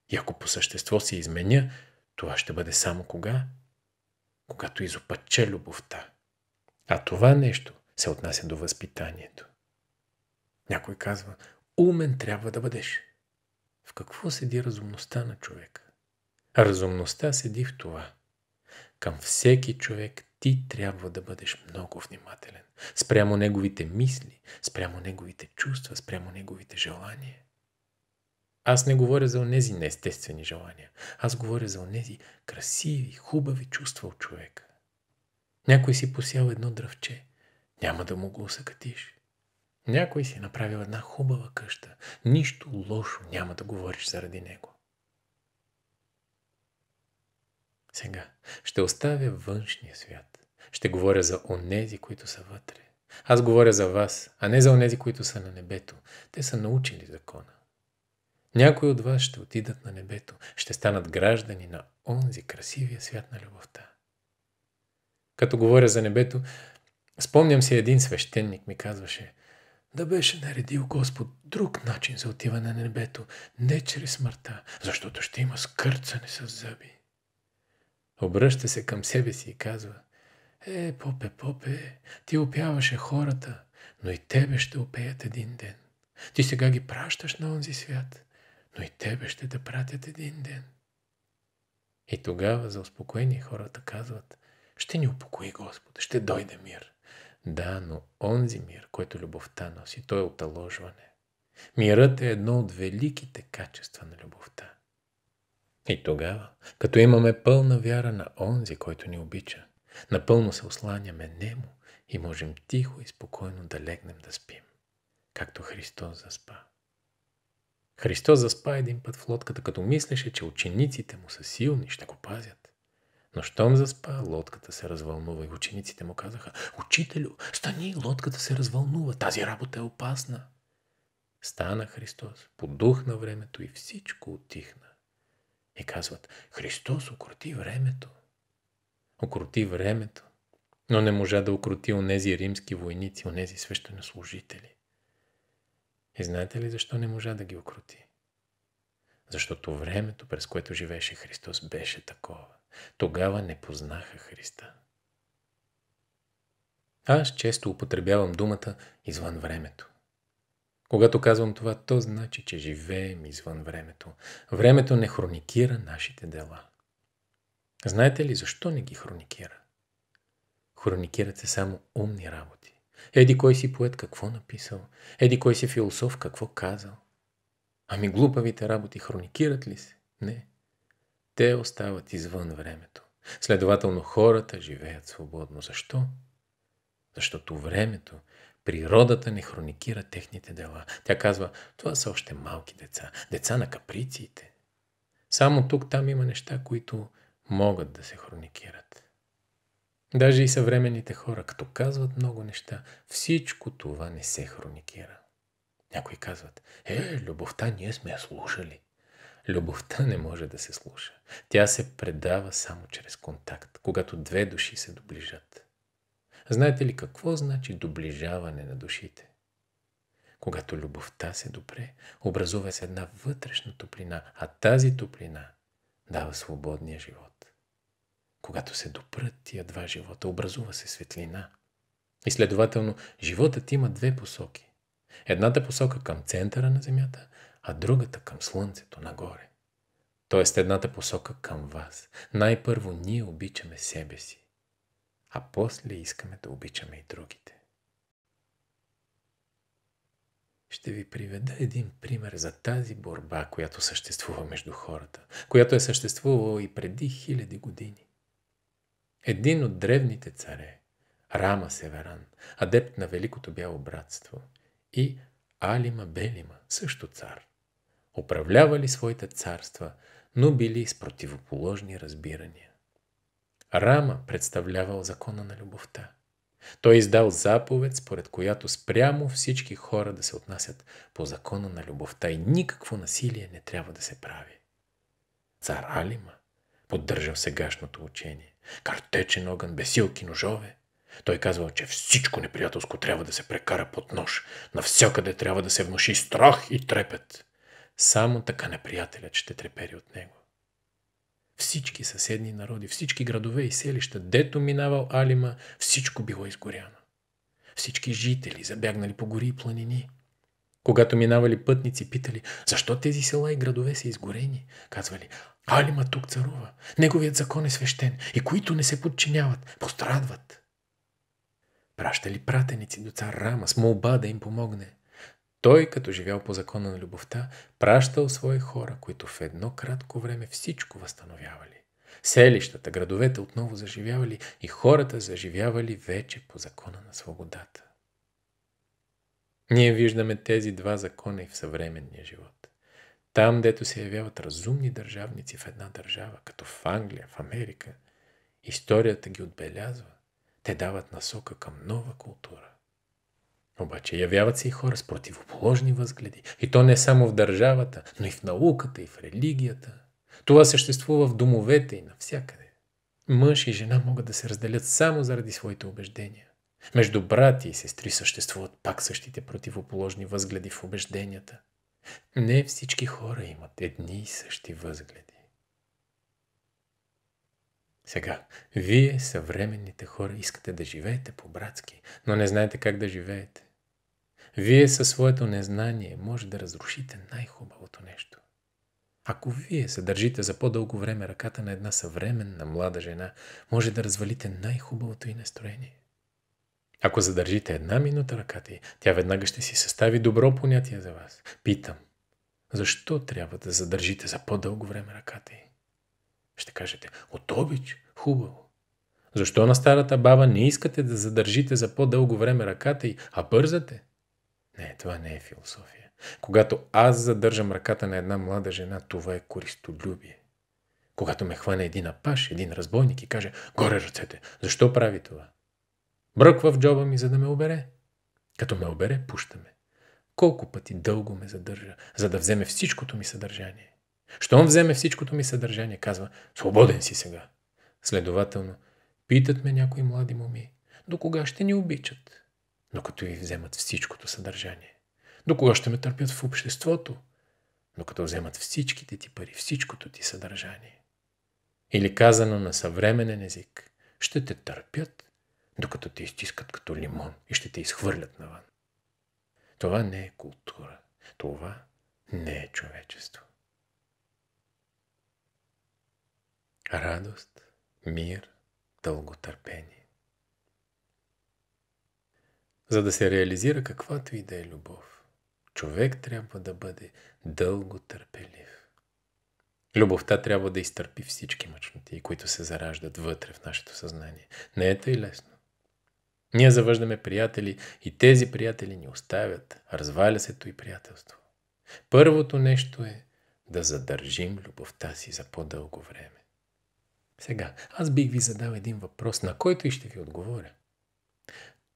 И ако по същество се изменя, това ще бъде само кога? Когато изопаче любовта. А това нещо се отнася до възпитанието. Някой казва, умен трябва да бъдеш. В какво седи разумността на човека? Разумността седи в това. Към всеки човек ти трябва да бъдеш много внимателен. Спрямо неговите мисли, спрямо неговите чувства, спрямо неговите желания. Аз не говоря за онези неестествени желания. Аз говоря за онези красиви, хубави чувства от човека. Някой си посял едно дръвче. Няма да му го усъкатиш. Някой си направил една хубава къща. Нищо лошо няма да говориш заради него. Сега ще оставя външния свят. Ще говоря за онези, които са вътре. Аз говоря за вас, а не за онези, които са на небето. Те са научили закона. Някои от вас ще отидат на небето, ще станат граждани на онзи красивия свят на любовта. Като говоря за небето, спомням си един свещеник ми казваше да беше наредил Господ друг начин за отиване на небето, не чрез смъртта, защото ще има скърцане с зъби. Обръща се към себе си и казва Е, попе, попе, ти опяваше хората, но и тебе ще опеят един ден. Ти сега ги пращаш на онзи свят, но и тебе ще те пратят един ден. И тогава за успокоение хората казват Ще ни упокои Господ, ще дойде мир. Да, но онзи мир, който любовта носи, той е оталожване. Мирът е едно от великите качества на любовта. И тогава, като имаме пълна вяра на онзи, който ни обича, напълно се осланяме Нему и можем тихо и спокойно да легнем да спим, както Христос заспа. Христос заспа един път в лодката, като мислеше, че учениците му са силни, ще го пазят. Но щом заспа, лодката се развълнува и учениците му казаха «Учителю, стани, лодката се развълнува, тази работа е опасна». Стана Христос, подухна времето и всичко отихна. И казват, Христос окрути времето. Окрути времето, но не можа да окрути онези римски войници, онези свещенослужители. И знаете ли защо не можа да ги окрути? Защото времето, през което живеше Христос, беше такова. Тогава не познаха Христа. Аз често употребявам думата извън времето. Когато казвам това, то значи, че живеем извън времето. Времето не хроникира нашите дела. Знаете ли защо не ги хроникира? Хроникират се само умни работи. Еди кой си поет какво написал, еди кой си философ какво казал. Ами глупавите работи хроникират ли се? Не. Те остават извън времето. Следователно хората живеят свободно. Защо? Защото времето Природата не хроникира техните дела. Тя казва, това са още малки деца, деца на каприциите. Само тук-там има неща, които могат да се хроникират. Даже и съвременните хора, като казват много неща, всичко това не се хроникира. Някои казват, е, любовта ние сме я слушали. Любовта не може да се слуша. Тя се предава само чрез контакт, когато две души се доближат. Знаете ли какво значи доближаване на душите? Когато любовта се допре, образува се една вътрешна топлина, а тази топлина дава свободния живот. Когато се допрат тия два живота, образува се светлина. И следователно, животът има две посоки. Едната посока към центъра на Земята, а другата към Слънцето нагоре. Тоест едната посока към вас. Най-първо ние обичаме себе си а после искаме да обичаме и другите. Ще ви приведа един пример за тази борба, която съществува между хората, която е съществувала и преди хиляди години. Един от древните царе, Рама Северан, адепт на Великото бяло братство, и Алима Белима, също цар, управлявали своите царства, но били с противоположни разбирания. Рама представлявал закона на любовта. Той издал заповед, според която спрямо всички хора да се отнасят по закона на любовта и никакво насилие не трябва да се прави. Цар Алима поддържал сегашното учение. Картечен огън, бесилки, ножове. Той казвал, че всичко неприятелско трябва да се прекара под нож. Навсякъде трябва да се внуши страх и трепет. Само така неприятелят ще трепери от него всички съседни народи, всички градове и селища, дето минавал Алима, всичко било изгоряно. Всички жители забягнали по гори и планини. Когато минавали пътници, питали, защо тези села и градове са изгорени? Казвали, Алима тук царува, неговият закон е свещен и които не се подчиняват, пострадват. Пращали пратеници до цар Рама с молба да им помогне. Той, като живял по закона на любовта, пращал свои хора, които в едно кратко време всичко възстановявали. Селищата, градовете отново заживявали и хората заживявали вече по закона на свободата. Ние виждаме тези два закона и в съвременния живот. Там, дето се явяват разумни държавници в една държава, като в Англия, в Америка, историята ги отбелязва. Те дават насока към нова култура. Обаче явяват се и хора с противоположни възгледи. И то не само в държавата, но и в науката, и в религията. Това съществува в домовете и навсякъде. Мъж и жена могат да се разделят само заради своите убеждения. Между брати и сестри съществуват пак същите противоположни възгледи в убежденията. Не всички хора имат едни и същи възгледи. Сега, вие, съвременните хора, искате да живеете по-братски, но не знаете как да живеете. Вие със своето незнание може да разрушите най-хубавото нещо. Ако вие се държите за по-дълго време ръката на една съвременна млада жена, може да развалите най-хубавото и настроение. Ако задържите една минута ръката й, тя веднага ще си състави добро понятие за вас. Питам, защо трябва да задържите за по-дълго време ръката й? Ще кажете, от обич, хубаво. Защо на старата баба не искате да задържите за по-дълго време ръката й, а бързате? Не, това не е философия. Когато аз задържам ръката на една млада жена, това е користолюбие. Когато ме хване един апаш, един разбойник и каже «Горе ръцете! Защо прави това?» Бръква в джоба ми, за да ме обере. Като ме обере, пуща ме. Колко пъти дълго ме задържа, за да вземе всичкото ми съдържание. Щом вземе всичкото ми съдържание, казва «Свободен си сега!» Следователно, питат ме някои млади моми, до кога ще ни обичат? докато ви вземат всичкото съдържание. До кога ще ме търпят в обществото, докато вземат всичките ти пари, всичкото ти съдържание. Или казано на съвременен език, ще те търпят, докато те изтискат като лимон и ще те изхвърлят навън. Това не е култура. Това не е човечество. Радост, мир, дълготърпение. За да се реализира каквато и да е любов, човек трябва да бъде дълго търпелив. Любовта трябва да изтърпи всички мъчноти, които се зараждат вътре в нашето съзнание. Не е тъй лесно. Ние завъждаме приятели и тези приятели ни оставят. Разваля се то и приятелство. Първото нещо е да задържим любовта си за по-дълго време. Сега, аз бих ви задал един въпрос, на който и ще ви отговоря.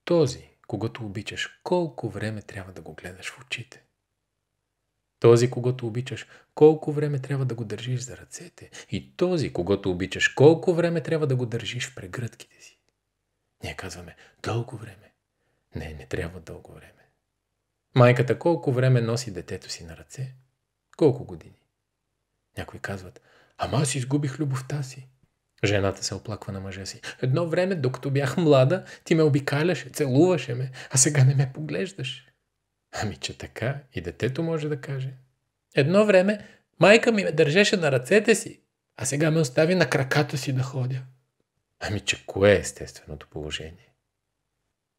Този, когато обичаш, колко време трябва да го гледаш в очите? Този, когато обичаш, колко време трябва да го държиш за ръцете? И този, когато обичаш, колко време трябва да го държиш в прегръдките си? Ние казваме, дълго време. Не, не трябва дълго време. Майката колко време носи детето си на ръце? Колко години? Някои казват, ама аз изгубих любовта си. Жената се оплаква на мъжа си. Едно време, докато бях млада, ти ме обикаляше, целуваше ме, а сега не ме поглеждаш. Ами, че така и детето може да каже. Едно време майка ми ме държеше на ръцете си, а сега ме остави на краката си да ходя. Ами, че кое е естественото положение?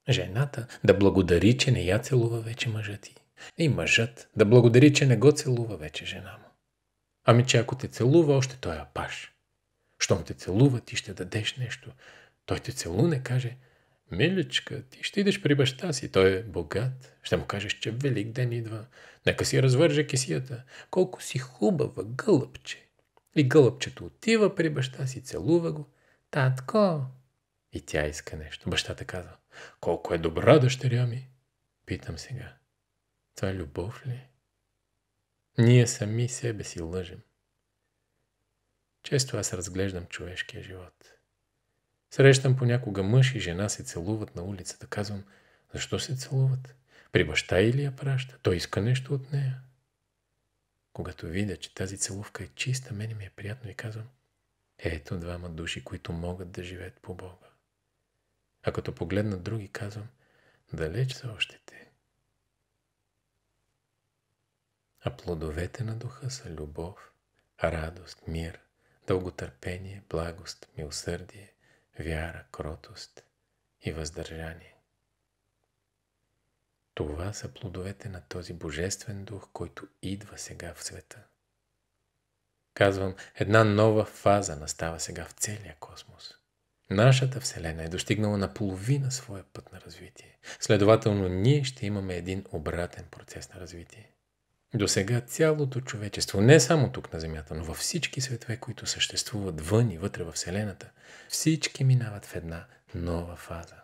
Жената да благодари, че не я целува вече мъжа ти. И мъжът да благодари, че не го целува вече жена му. Ами, че ако те целува, още той е паш. Щом те целува, ти ще дадеш нещо. Той те целуне, каже, миличка, ти ще идеш при баща си, той е богат. Ще му кажеш, че велик ден идва. Нека си развърже кисията. Колко си хубава, гълъбче. И гълъбчето отива при баща си, целува го. Татко! И тя иска нещо. Бащата казва, колко е добра дъщеря ми. Питам сега, това е любов ли? Ние сами себе си лъжим. Често аз разглеждам човешкия живот. Срещам понякога мъж и жена се целуват на улицата. Казвам, защо се целуват? При баща или я праща? Той иска нещо от нея. Когато видя, че тази целувка е чиста, мене ми е приятно и казвам, ето двама души, които могат да живеят по Бога. А като погледна други, казвам, далеч са още те. А плодовете на духа са любов, радост, мир – дълготърпение, благост, милосърдие, вяра, кротост и въздържание. Това са плодовете на този божествен дух, който идва сега в света. Казвам, една нова фаза настава сега в целия космос. Нашата Вселена е достигнала наполовина своя път на развитие. Следователно, ние ще имаме един обратен процес на развитие. До сега цялото човечество, не само тук на Земята, но във всички светове, които съществуват вън и вътре във Вселената, всички минават в една нова фаза.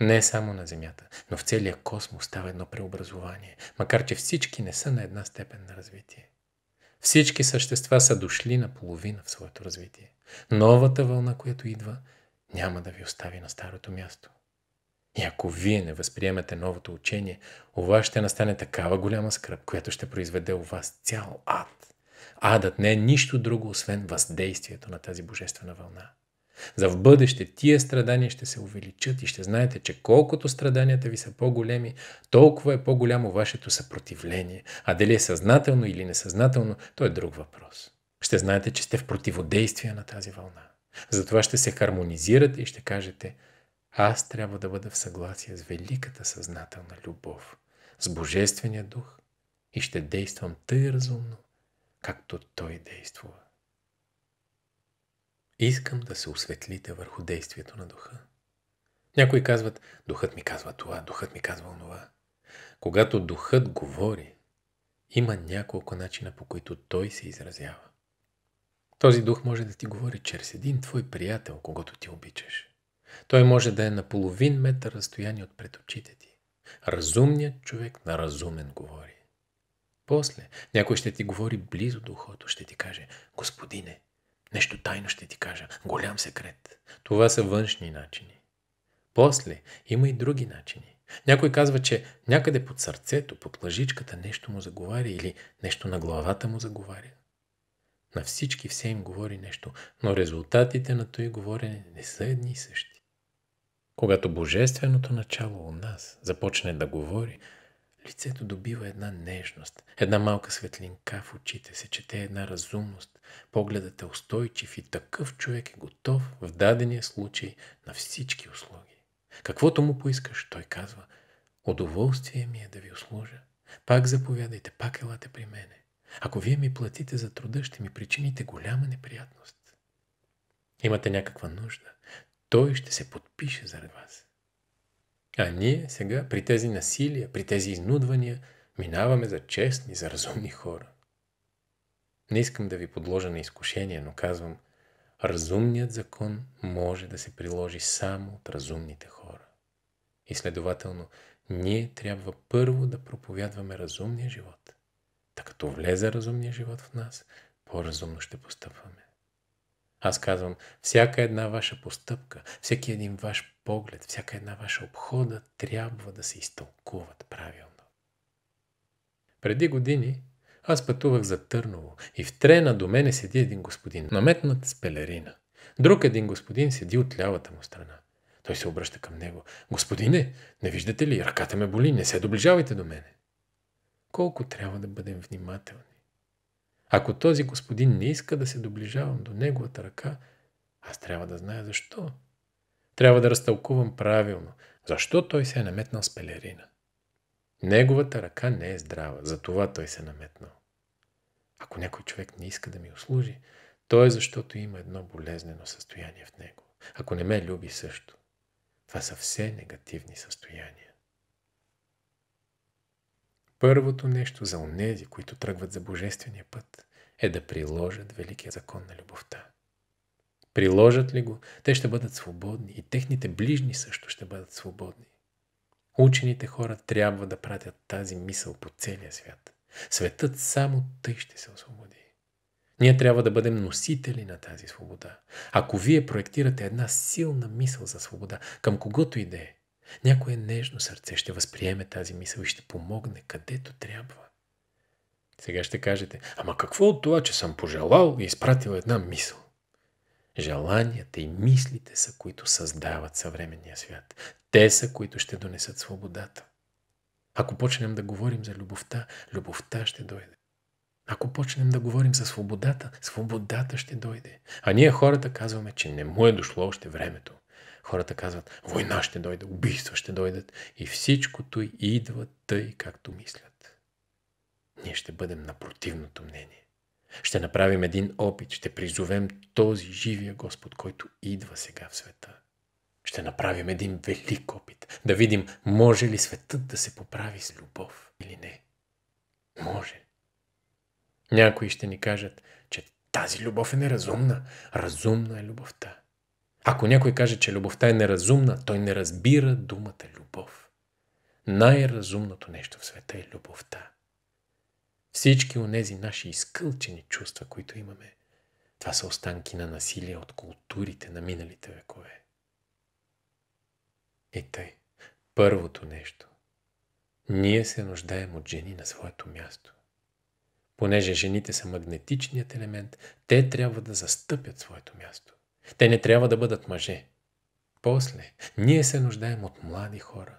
Не само на Земята, но в целия космос става едно преобразование, макар че всички не са на една степен на развитие. Всички същества са дошли на половина в своето развитие. Новата вълна, която идва, няма да ви остави на старото място. И ако вие не възприемете новото учение, у вас ще настане такава голяма скръп, която ще произведе у вас цял ад. Адът не е нищо друго, освен въздействието на тази божествена вълна. За в бъдеще тия страдания ще се увеличат и ще знаете, че колкото страданията ви са по-големи, толкова е по-голямо вашето съпротивление. А дали е съзнателно или несъзнателно, то е друг въпрос. Ще знаете, че сте в противодействие на тази вълна. Затова ще се хармонизирате и ще кажете – аз трябва да бъда в съгласие с великата съзнателна любов, с Божествения дух и ще действам тъй разумно, както Той действува. Искам да се осветлите върху действието на духа. Някои казват, духът ми казва това, духът ми казва онова. Когато духът говори, има няколко начина по които той се изразява. Този дух може да ти говори чрез един твой приятел, когато ти обичаш. Той може да е на половин метър разстояние от пред очите ти. Разумният човек на разумен говори. После някой ще ти говори близо до ухото, ще ти каже «Господине, нещо тайно ще ти кажа, голям секрет». Това са външни начини. После има и други начини. Някой казва, че някъде под сърцето, под лъжичката нещо му заговаря или нещо на главата му заговаря. На всички все им говори нещо, но резултатите на той говорене не са едни и същи. Когато божественото начало у нас започне да говори, лицето добива една нежност, една малка светлинка в очите се, чете една разумност, погледът е устойчив и такъв човек е готов в дадения случай на всички услуги. Каквото му поискаш, той казва, удоволствие ми е да ви услужа. Пак заповядайте, пак елате при мене. Ако вие ми платите за труда, ще ми причините голяма неприятност. Имате някаква нужда. Той ще се подпише заради вас. А ние сега при тези насилия, при тези изнудвания, минаваме за честни, за разумни хора. Не искам да ви подложа на изкушение, но казвам, разумният закон може да се приложи само от разумните хора. И следователно, ние трябва първо да проповядваме разумния живот. Та като влезе разумния живот в нас, по-разумно ще постъпваме. Аз казвам, всяка една ваша постъпка, всеки един ваш поглед, всяка една ваша обхода трябва да се изтълкуват правилно. Преди години аз пътувах за Търново и в трена до мене седи един господин, наметнат с пелерина. Друг един господин седи от лявата му страна. Той се обръща към него. Господине, не виждате ли, ръката ме боли, не се доближавайте до мене. Колко трябва да бъдем внимателни ако този господин не иска да се доближавам до неговата ръка, аз трябва да зная защо. Трябва да разтълкувам правилно. Защо той се е наметнал с пелерина? Неговата ръка не е здрава, затова той се е наметнал. Ако някой човек не иска да ми услужи, то е защото има едно болезнено състояние в него. Ако не ме люби също. Това са все негативни състояния. Първото нещо за онези, които тръгват за Божествения път, е да приложат Великия закон на любовта. Приложат ли го, те ще бъдат свободни и техните ближни също ще бъдат свободни. Учените хора трябва да пратят тази мисъл по целия свят. Светът само тъй ще се освободи. Ние трябва да бъдем носители на тази свобода. Ако вие проектирате една силна мисъл за свобода, към когото и да е, Някое нежно сърце ще възприеме тази мисъл и ще помогне където трябва. Сега ще кажете, ама какво от това, че съм пожелал и изпратил една мисъл? Желанията и мислите са, които създават съвременния свят. Те са, които ще донесат свободата. Ако почнем да говорим за любовта, любовта ще дойде. Ако почнем да говорим за свободата, свободата ще дойде. А ние хората казваме, че не му е дошло още времето. Хората казват, война ще дойде, убийства ще дойдат и всичкото идва тъй, както мислят. Ние ще бъдем на противното мнение. Ще направим един опит, ще призовем този живия Господ, който идва сега в света. Ще направим един велик опит, да видим може ли светът да се поправи с любов или не. Може. Някои ще ни кажат, че тази любов е неразумна. Разумна е любовта. Ако някой каже, че любовта е неразумна, той не разбира думата любов. Най-разумното нещо в света е любовта. Всички тези наши изкълчени чувства, които имаме, това са останки на насилие от културите на миналите векове. И тъй, първото нещо. Ние се нуждаем от жени на своето място. Понеже жените са магнетичният елемент, те трябва да застъпят своето място. Те не трябва да бъдат мъже. После, ние се нуждаем от млади хора.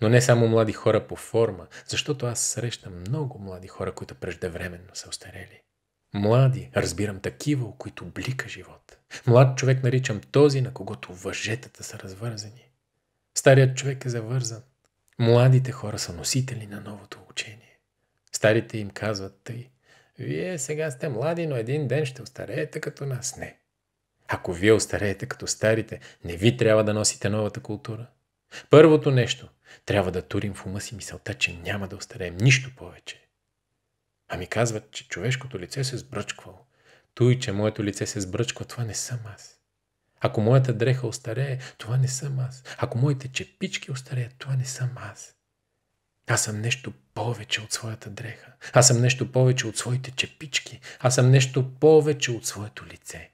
Но не само млади хора по форма, защото аз срещам много млади хора, които преждевременно са остарели. Млади, разбирам такива, които блика живот. Млад човек наричам този, на когото въжетата са развързани. Старият човек е завързан. Младите хора са носители на новото учение. Старите им казват тъй, вие сега сте млади, но един ден ще остареете като нас. Не. Ако вие остареете като старите, не ви трябва да носите новата култура. Първото нещо – трябва да турим в ума си мисълта, че няма да остареем нищо повече. А ми казват, че човешкото лице се сбръчквало. Той, че моето лице се сбръчква, това не съм аз. Ако моята дреха остарее, това не съм аз. Ако моите чепички остареят, това не съм аз. Аз съм нещо повече от своята дреха. Аз съм нещо повече от своите чепички. Аз съм нещо повече от своето лице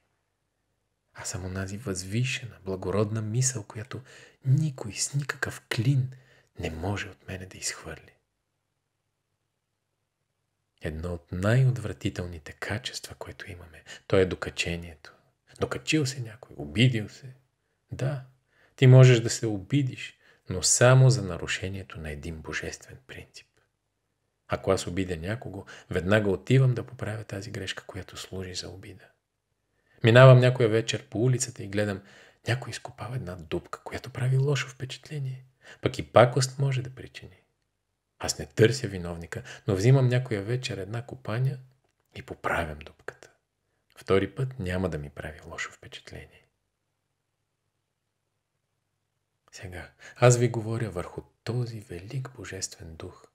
а съм онази възвишена, благородна мисъл, която никой с никакъв клин не може от мене да изхвърли. Едно от най-отвратителните качества, което имаме, то е докачението. Докачил се някой, обидил се. Да, ти можеш да се обидиш, но само за нарушението на един божествен принцип. Ако аз обидя някого, веднага отивам да поправя тази грешка, която служи за обида. Минавам някоя вечер по улицата и гледам, някой изкопава една дупка, която прави лошо впечатление. Пък и пакост може да причини. Аз не търся виновника, но взимам някоя вечер една копаня и поправям дупката. Втори път няма да ми прави лошо впечатление. Сега, аз ви говоря върху този велик божествен дух.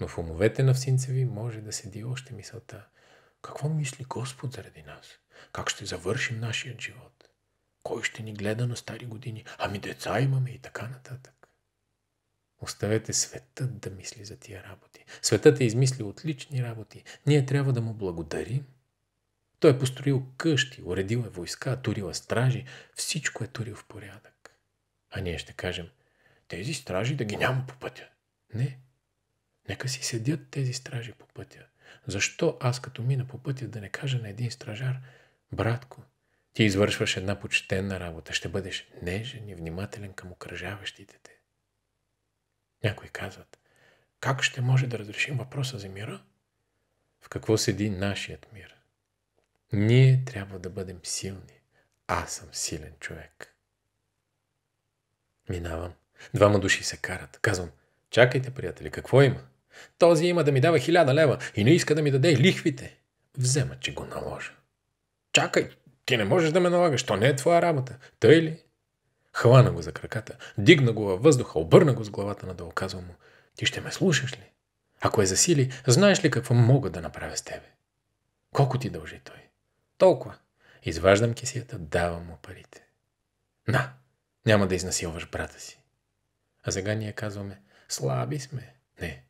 Но в умовете на всинца ви може да седи още мисълта – какво мисли Господ заради нас? Как ще завършим нашия живот? Кой ще ни гледа на стари години? Ами деца имаме и така нататък. Оставете светът да мисли за тия работи. Светът е измислил отлични работи. Ние трябва да му благодарим. Той е построил къщи, уредил е войска, турил е стражи. Всичко е турил в порядък. А ние ще кажем, тези стражи да ги няма по пътя. Не. Нека си седят тези стражи по пътя. Защо аз като мина по пътя да не кажа на един стражар, братко, ти извършваш една почтенна работа, ще бъдеш нежен и внимателен към окръжаващите те. Някои казват, как ще може да разрешим въпроса за мира? В какво седи нашият мир? Ние трябва да бъдем силни. Аз съм силен човек. Минавам. Двама души се карат. Казвам, чакайте, приятели, какво има? Този има да ми дава хиляда лева и не иска да ми даде лихвите. Взема, че го наложа. Чакай, ти не можеш да ме налагаш, то не е твоя работа. Тъй ли? Хвана го за краката, дигна го във въздуха, обърна го с главата надолу, казва му. Ти ще ме слушаш ли? Ако е засили, знаеш ли какво мога да направя с тебе? Колко ти дължи той? Толкова. Изваждам кисията, давам му парите. На, няма да изнасилваш брата си. А сега ние казваме, слаби сме. Не,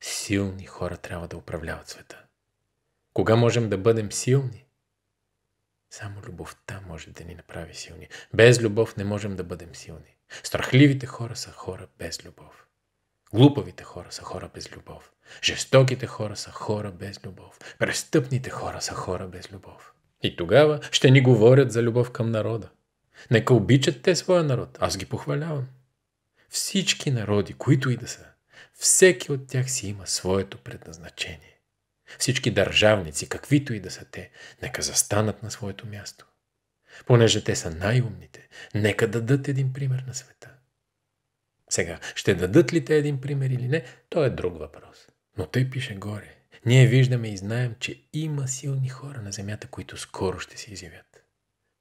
силни хора трябва да управляват света. Кога можем да бъдем силни? Само любовта може да ни направи силни. Без любов не можем да бъдем силни. Страхливите хора са хора без любов. Глупавите хора са хора без любов. Жестоките хора са хора без любов. Престъпните хора са хора без любов. И тогава ще ни говорят за любов към народа. Нека обичат те своя народ. Аз ги похвалявам. Всички народи, които и да са, всеки от тях си има своето предназначение. Всички държавници, каквито и да са те, нека застанат на своето място. Понеже те са най-умните, нека дадат един пример на света. Сега, ще дадат ли те един пример или не, то е друг въпрос. Но тъй пише горе. Ние виждаме и знаем, че има силни хора на земята, които скоро ще се изявят.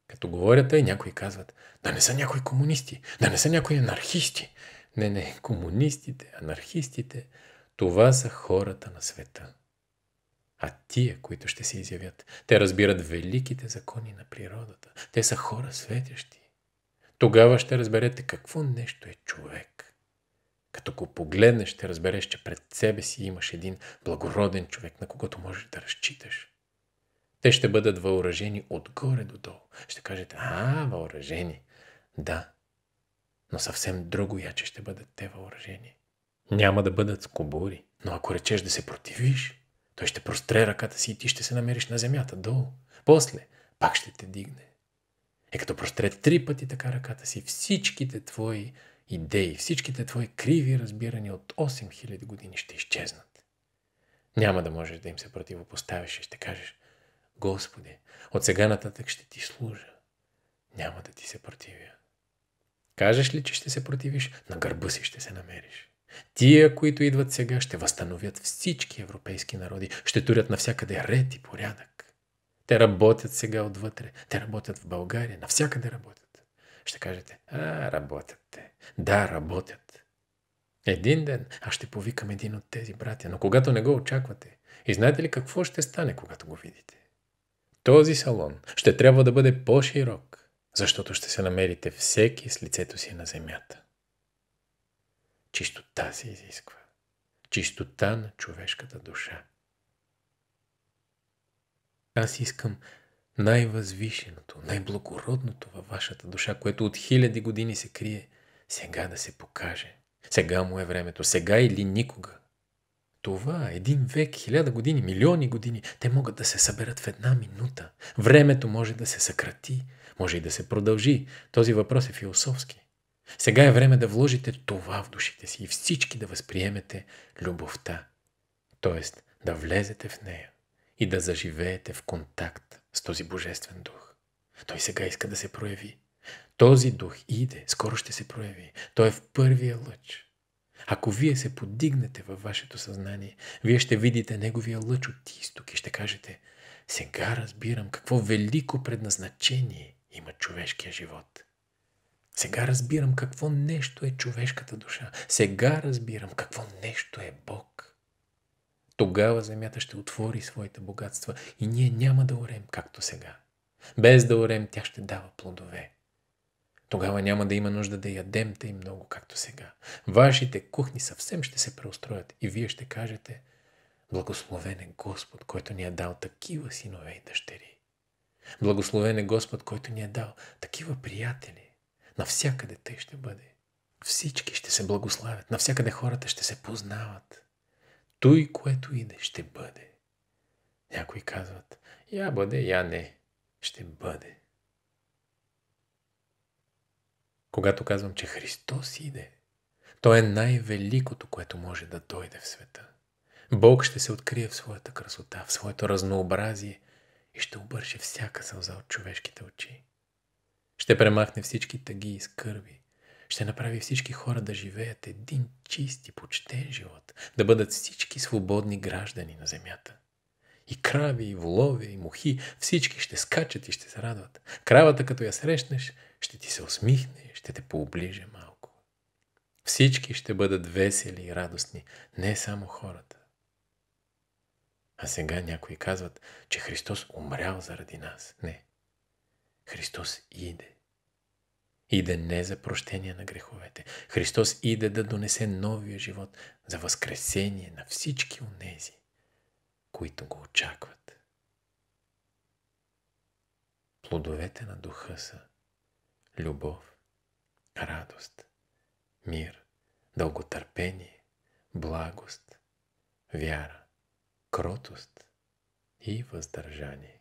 Като говорят, и някои казват, да не са някои комунисти, да не са някои анархисти, не, не, комунистите, анархистите, това са хората на света. А тия, които ще се изявят, те разбират великите закони на природата. Те са хора светещи. Тогава ще разберете какво нещо е човек. Като го погледнеш, ще разбереш, че пред себе си имаш един благороден човек, на когото можеш да разчиташ. Те ще бъдат въоръжени отгоре до долу. Ще кажете, а, въоръжени. Да, но съвсем друго яче ще бъдат те въоръжени. Няма да бъдат скобури, но ако речеш да се противиш, той ще простре ръката си и ти ще се намериш на земята долу. После пак ще те дигне. Е като простре три пъти така ръката си, всичките твои идеи, всичките твои криви разбирания от 8000 години ще изчезнат. Няма да можеш да им се противопоставиш и ще кажеш Господи, от сега нататък ще ти служа. Няма да ти се противя. Кажеш ли, че ще се противиш, на гърба си ще се намериш. Тия, които идват сега, ще възстановят всички европейски народи, ще турят навсякъде ред и порядък. Те работят сега отвътре, те работят в България, навсякъде работят. Ще кажете, а, работят те. Да, работят. Един ден аз ще повикам един от тези братя, но когато не го очаквате, и знаете ли какво ще стане, когато го видите? Този салон ще трябва да бъде по-широк, защото ще се намерите всеки с лицето си на земята. Чистота се изисква. Чистота на човешката душа. Аз искам най-възвишеното, най-благородното във вашата душа, което от хиляди години се крие, сега да се покаже. Сега му е времето, сега или никога. Това, един век, хиляда години, милиони години, те могат да се съберат в една минута. Времето може да се съкрати, може и да се продължи. Този въпрос е философски. Сега е време да вложите това в душите си и всички да възприемете любовта. Тоест да влезете в нея и да заживеете в контакт с този божествен дух. Той сега иска да се прояви. Този дух иде, скоро ще се прояви. Той е в първия лъч. Ако вие се подигнете във вашето съзнание, вие ще видите неговия лъч от изток и ще кажете сега разбирам какво велико предназначение има човешкия живот. Сега разбирам какво нещо е човешката душа. Сега разбирам какво нещо е Бог. Тогава земята ще отвори своите богатства и ние няма да орем както сега. Без да орем тя ще дава плодове. Тогава няма да има нужда да ядем тъй много, както сега. Вашите кухни съвсем ще се преустроят и вие ще кажете Благословен е Господ, който ни е дал такива синове и дъщери. Благословен е Господ, който ни е дал такива приятели. Навсякъде тъй ще бъде. Всички ще се благославят. Навсякъде хората ще се познават. Той, което иде, ще бъде. Някои казват, я бъде, я не. Ще бъде. Когато казвам, че Христос иде, Той е най-великото, което може да дойде в света. Бог ще се открие в своята красота, в своето разнообразие, и ще обърже всяка сълза от човешките очи. Ще премахне всички тъги и скърби. Ще направи всички хора да живеят един чист и почтен живот, да бъдат всички свободни граждани на земята. И крави, и волове, и мухи, всички ще скачат и ще се радват. Кравата, като я срещнеш, ще ти се усмихне, ще те пооближе малко. Всички ще бъдат весели и радостни, не само хората. А сега някои казват, че Христос умрял заради нас. Не. Христос иде. Иде не за прощение на греховете. Христос иде да донесе новия живот за възкресение на всички онези, които го очакват. Плодовете на духа са любов, радост, мир, дълготърпение, благост, вяра, кротост и воздержание.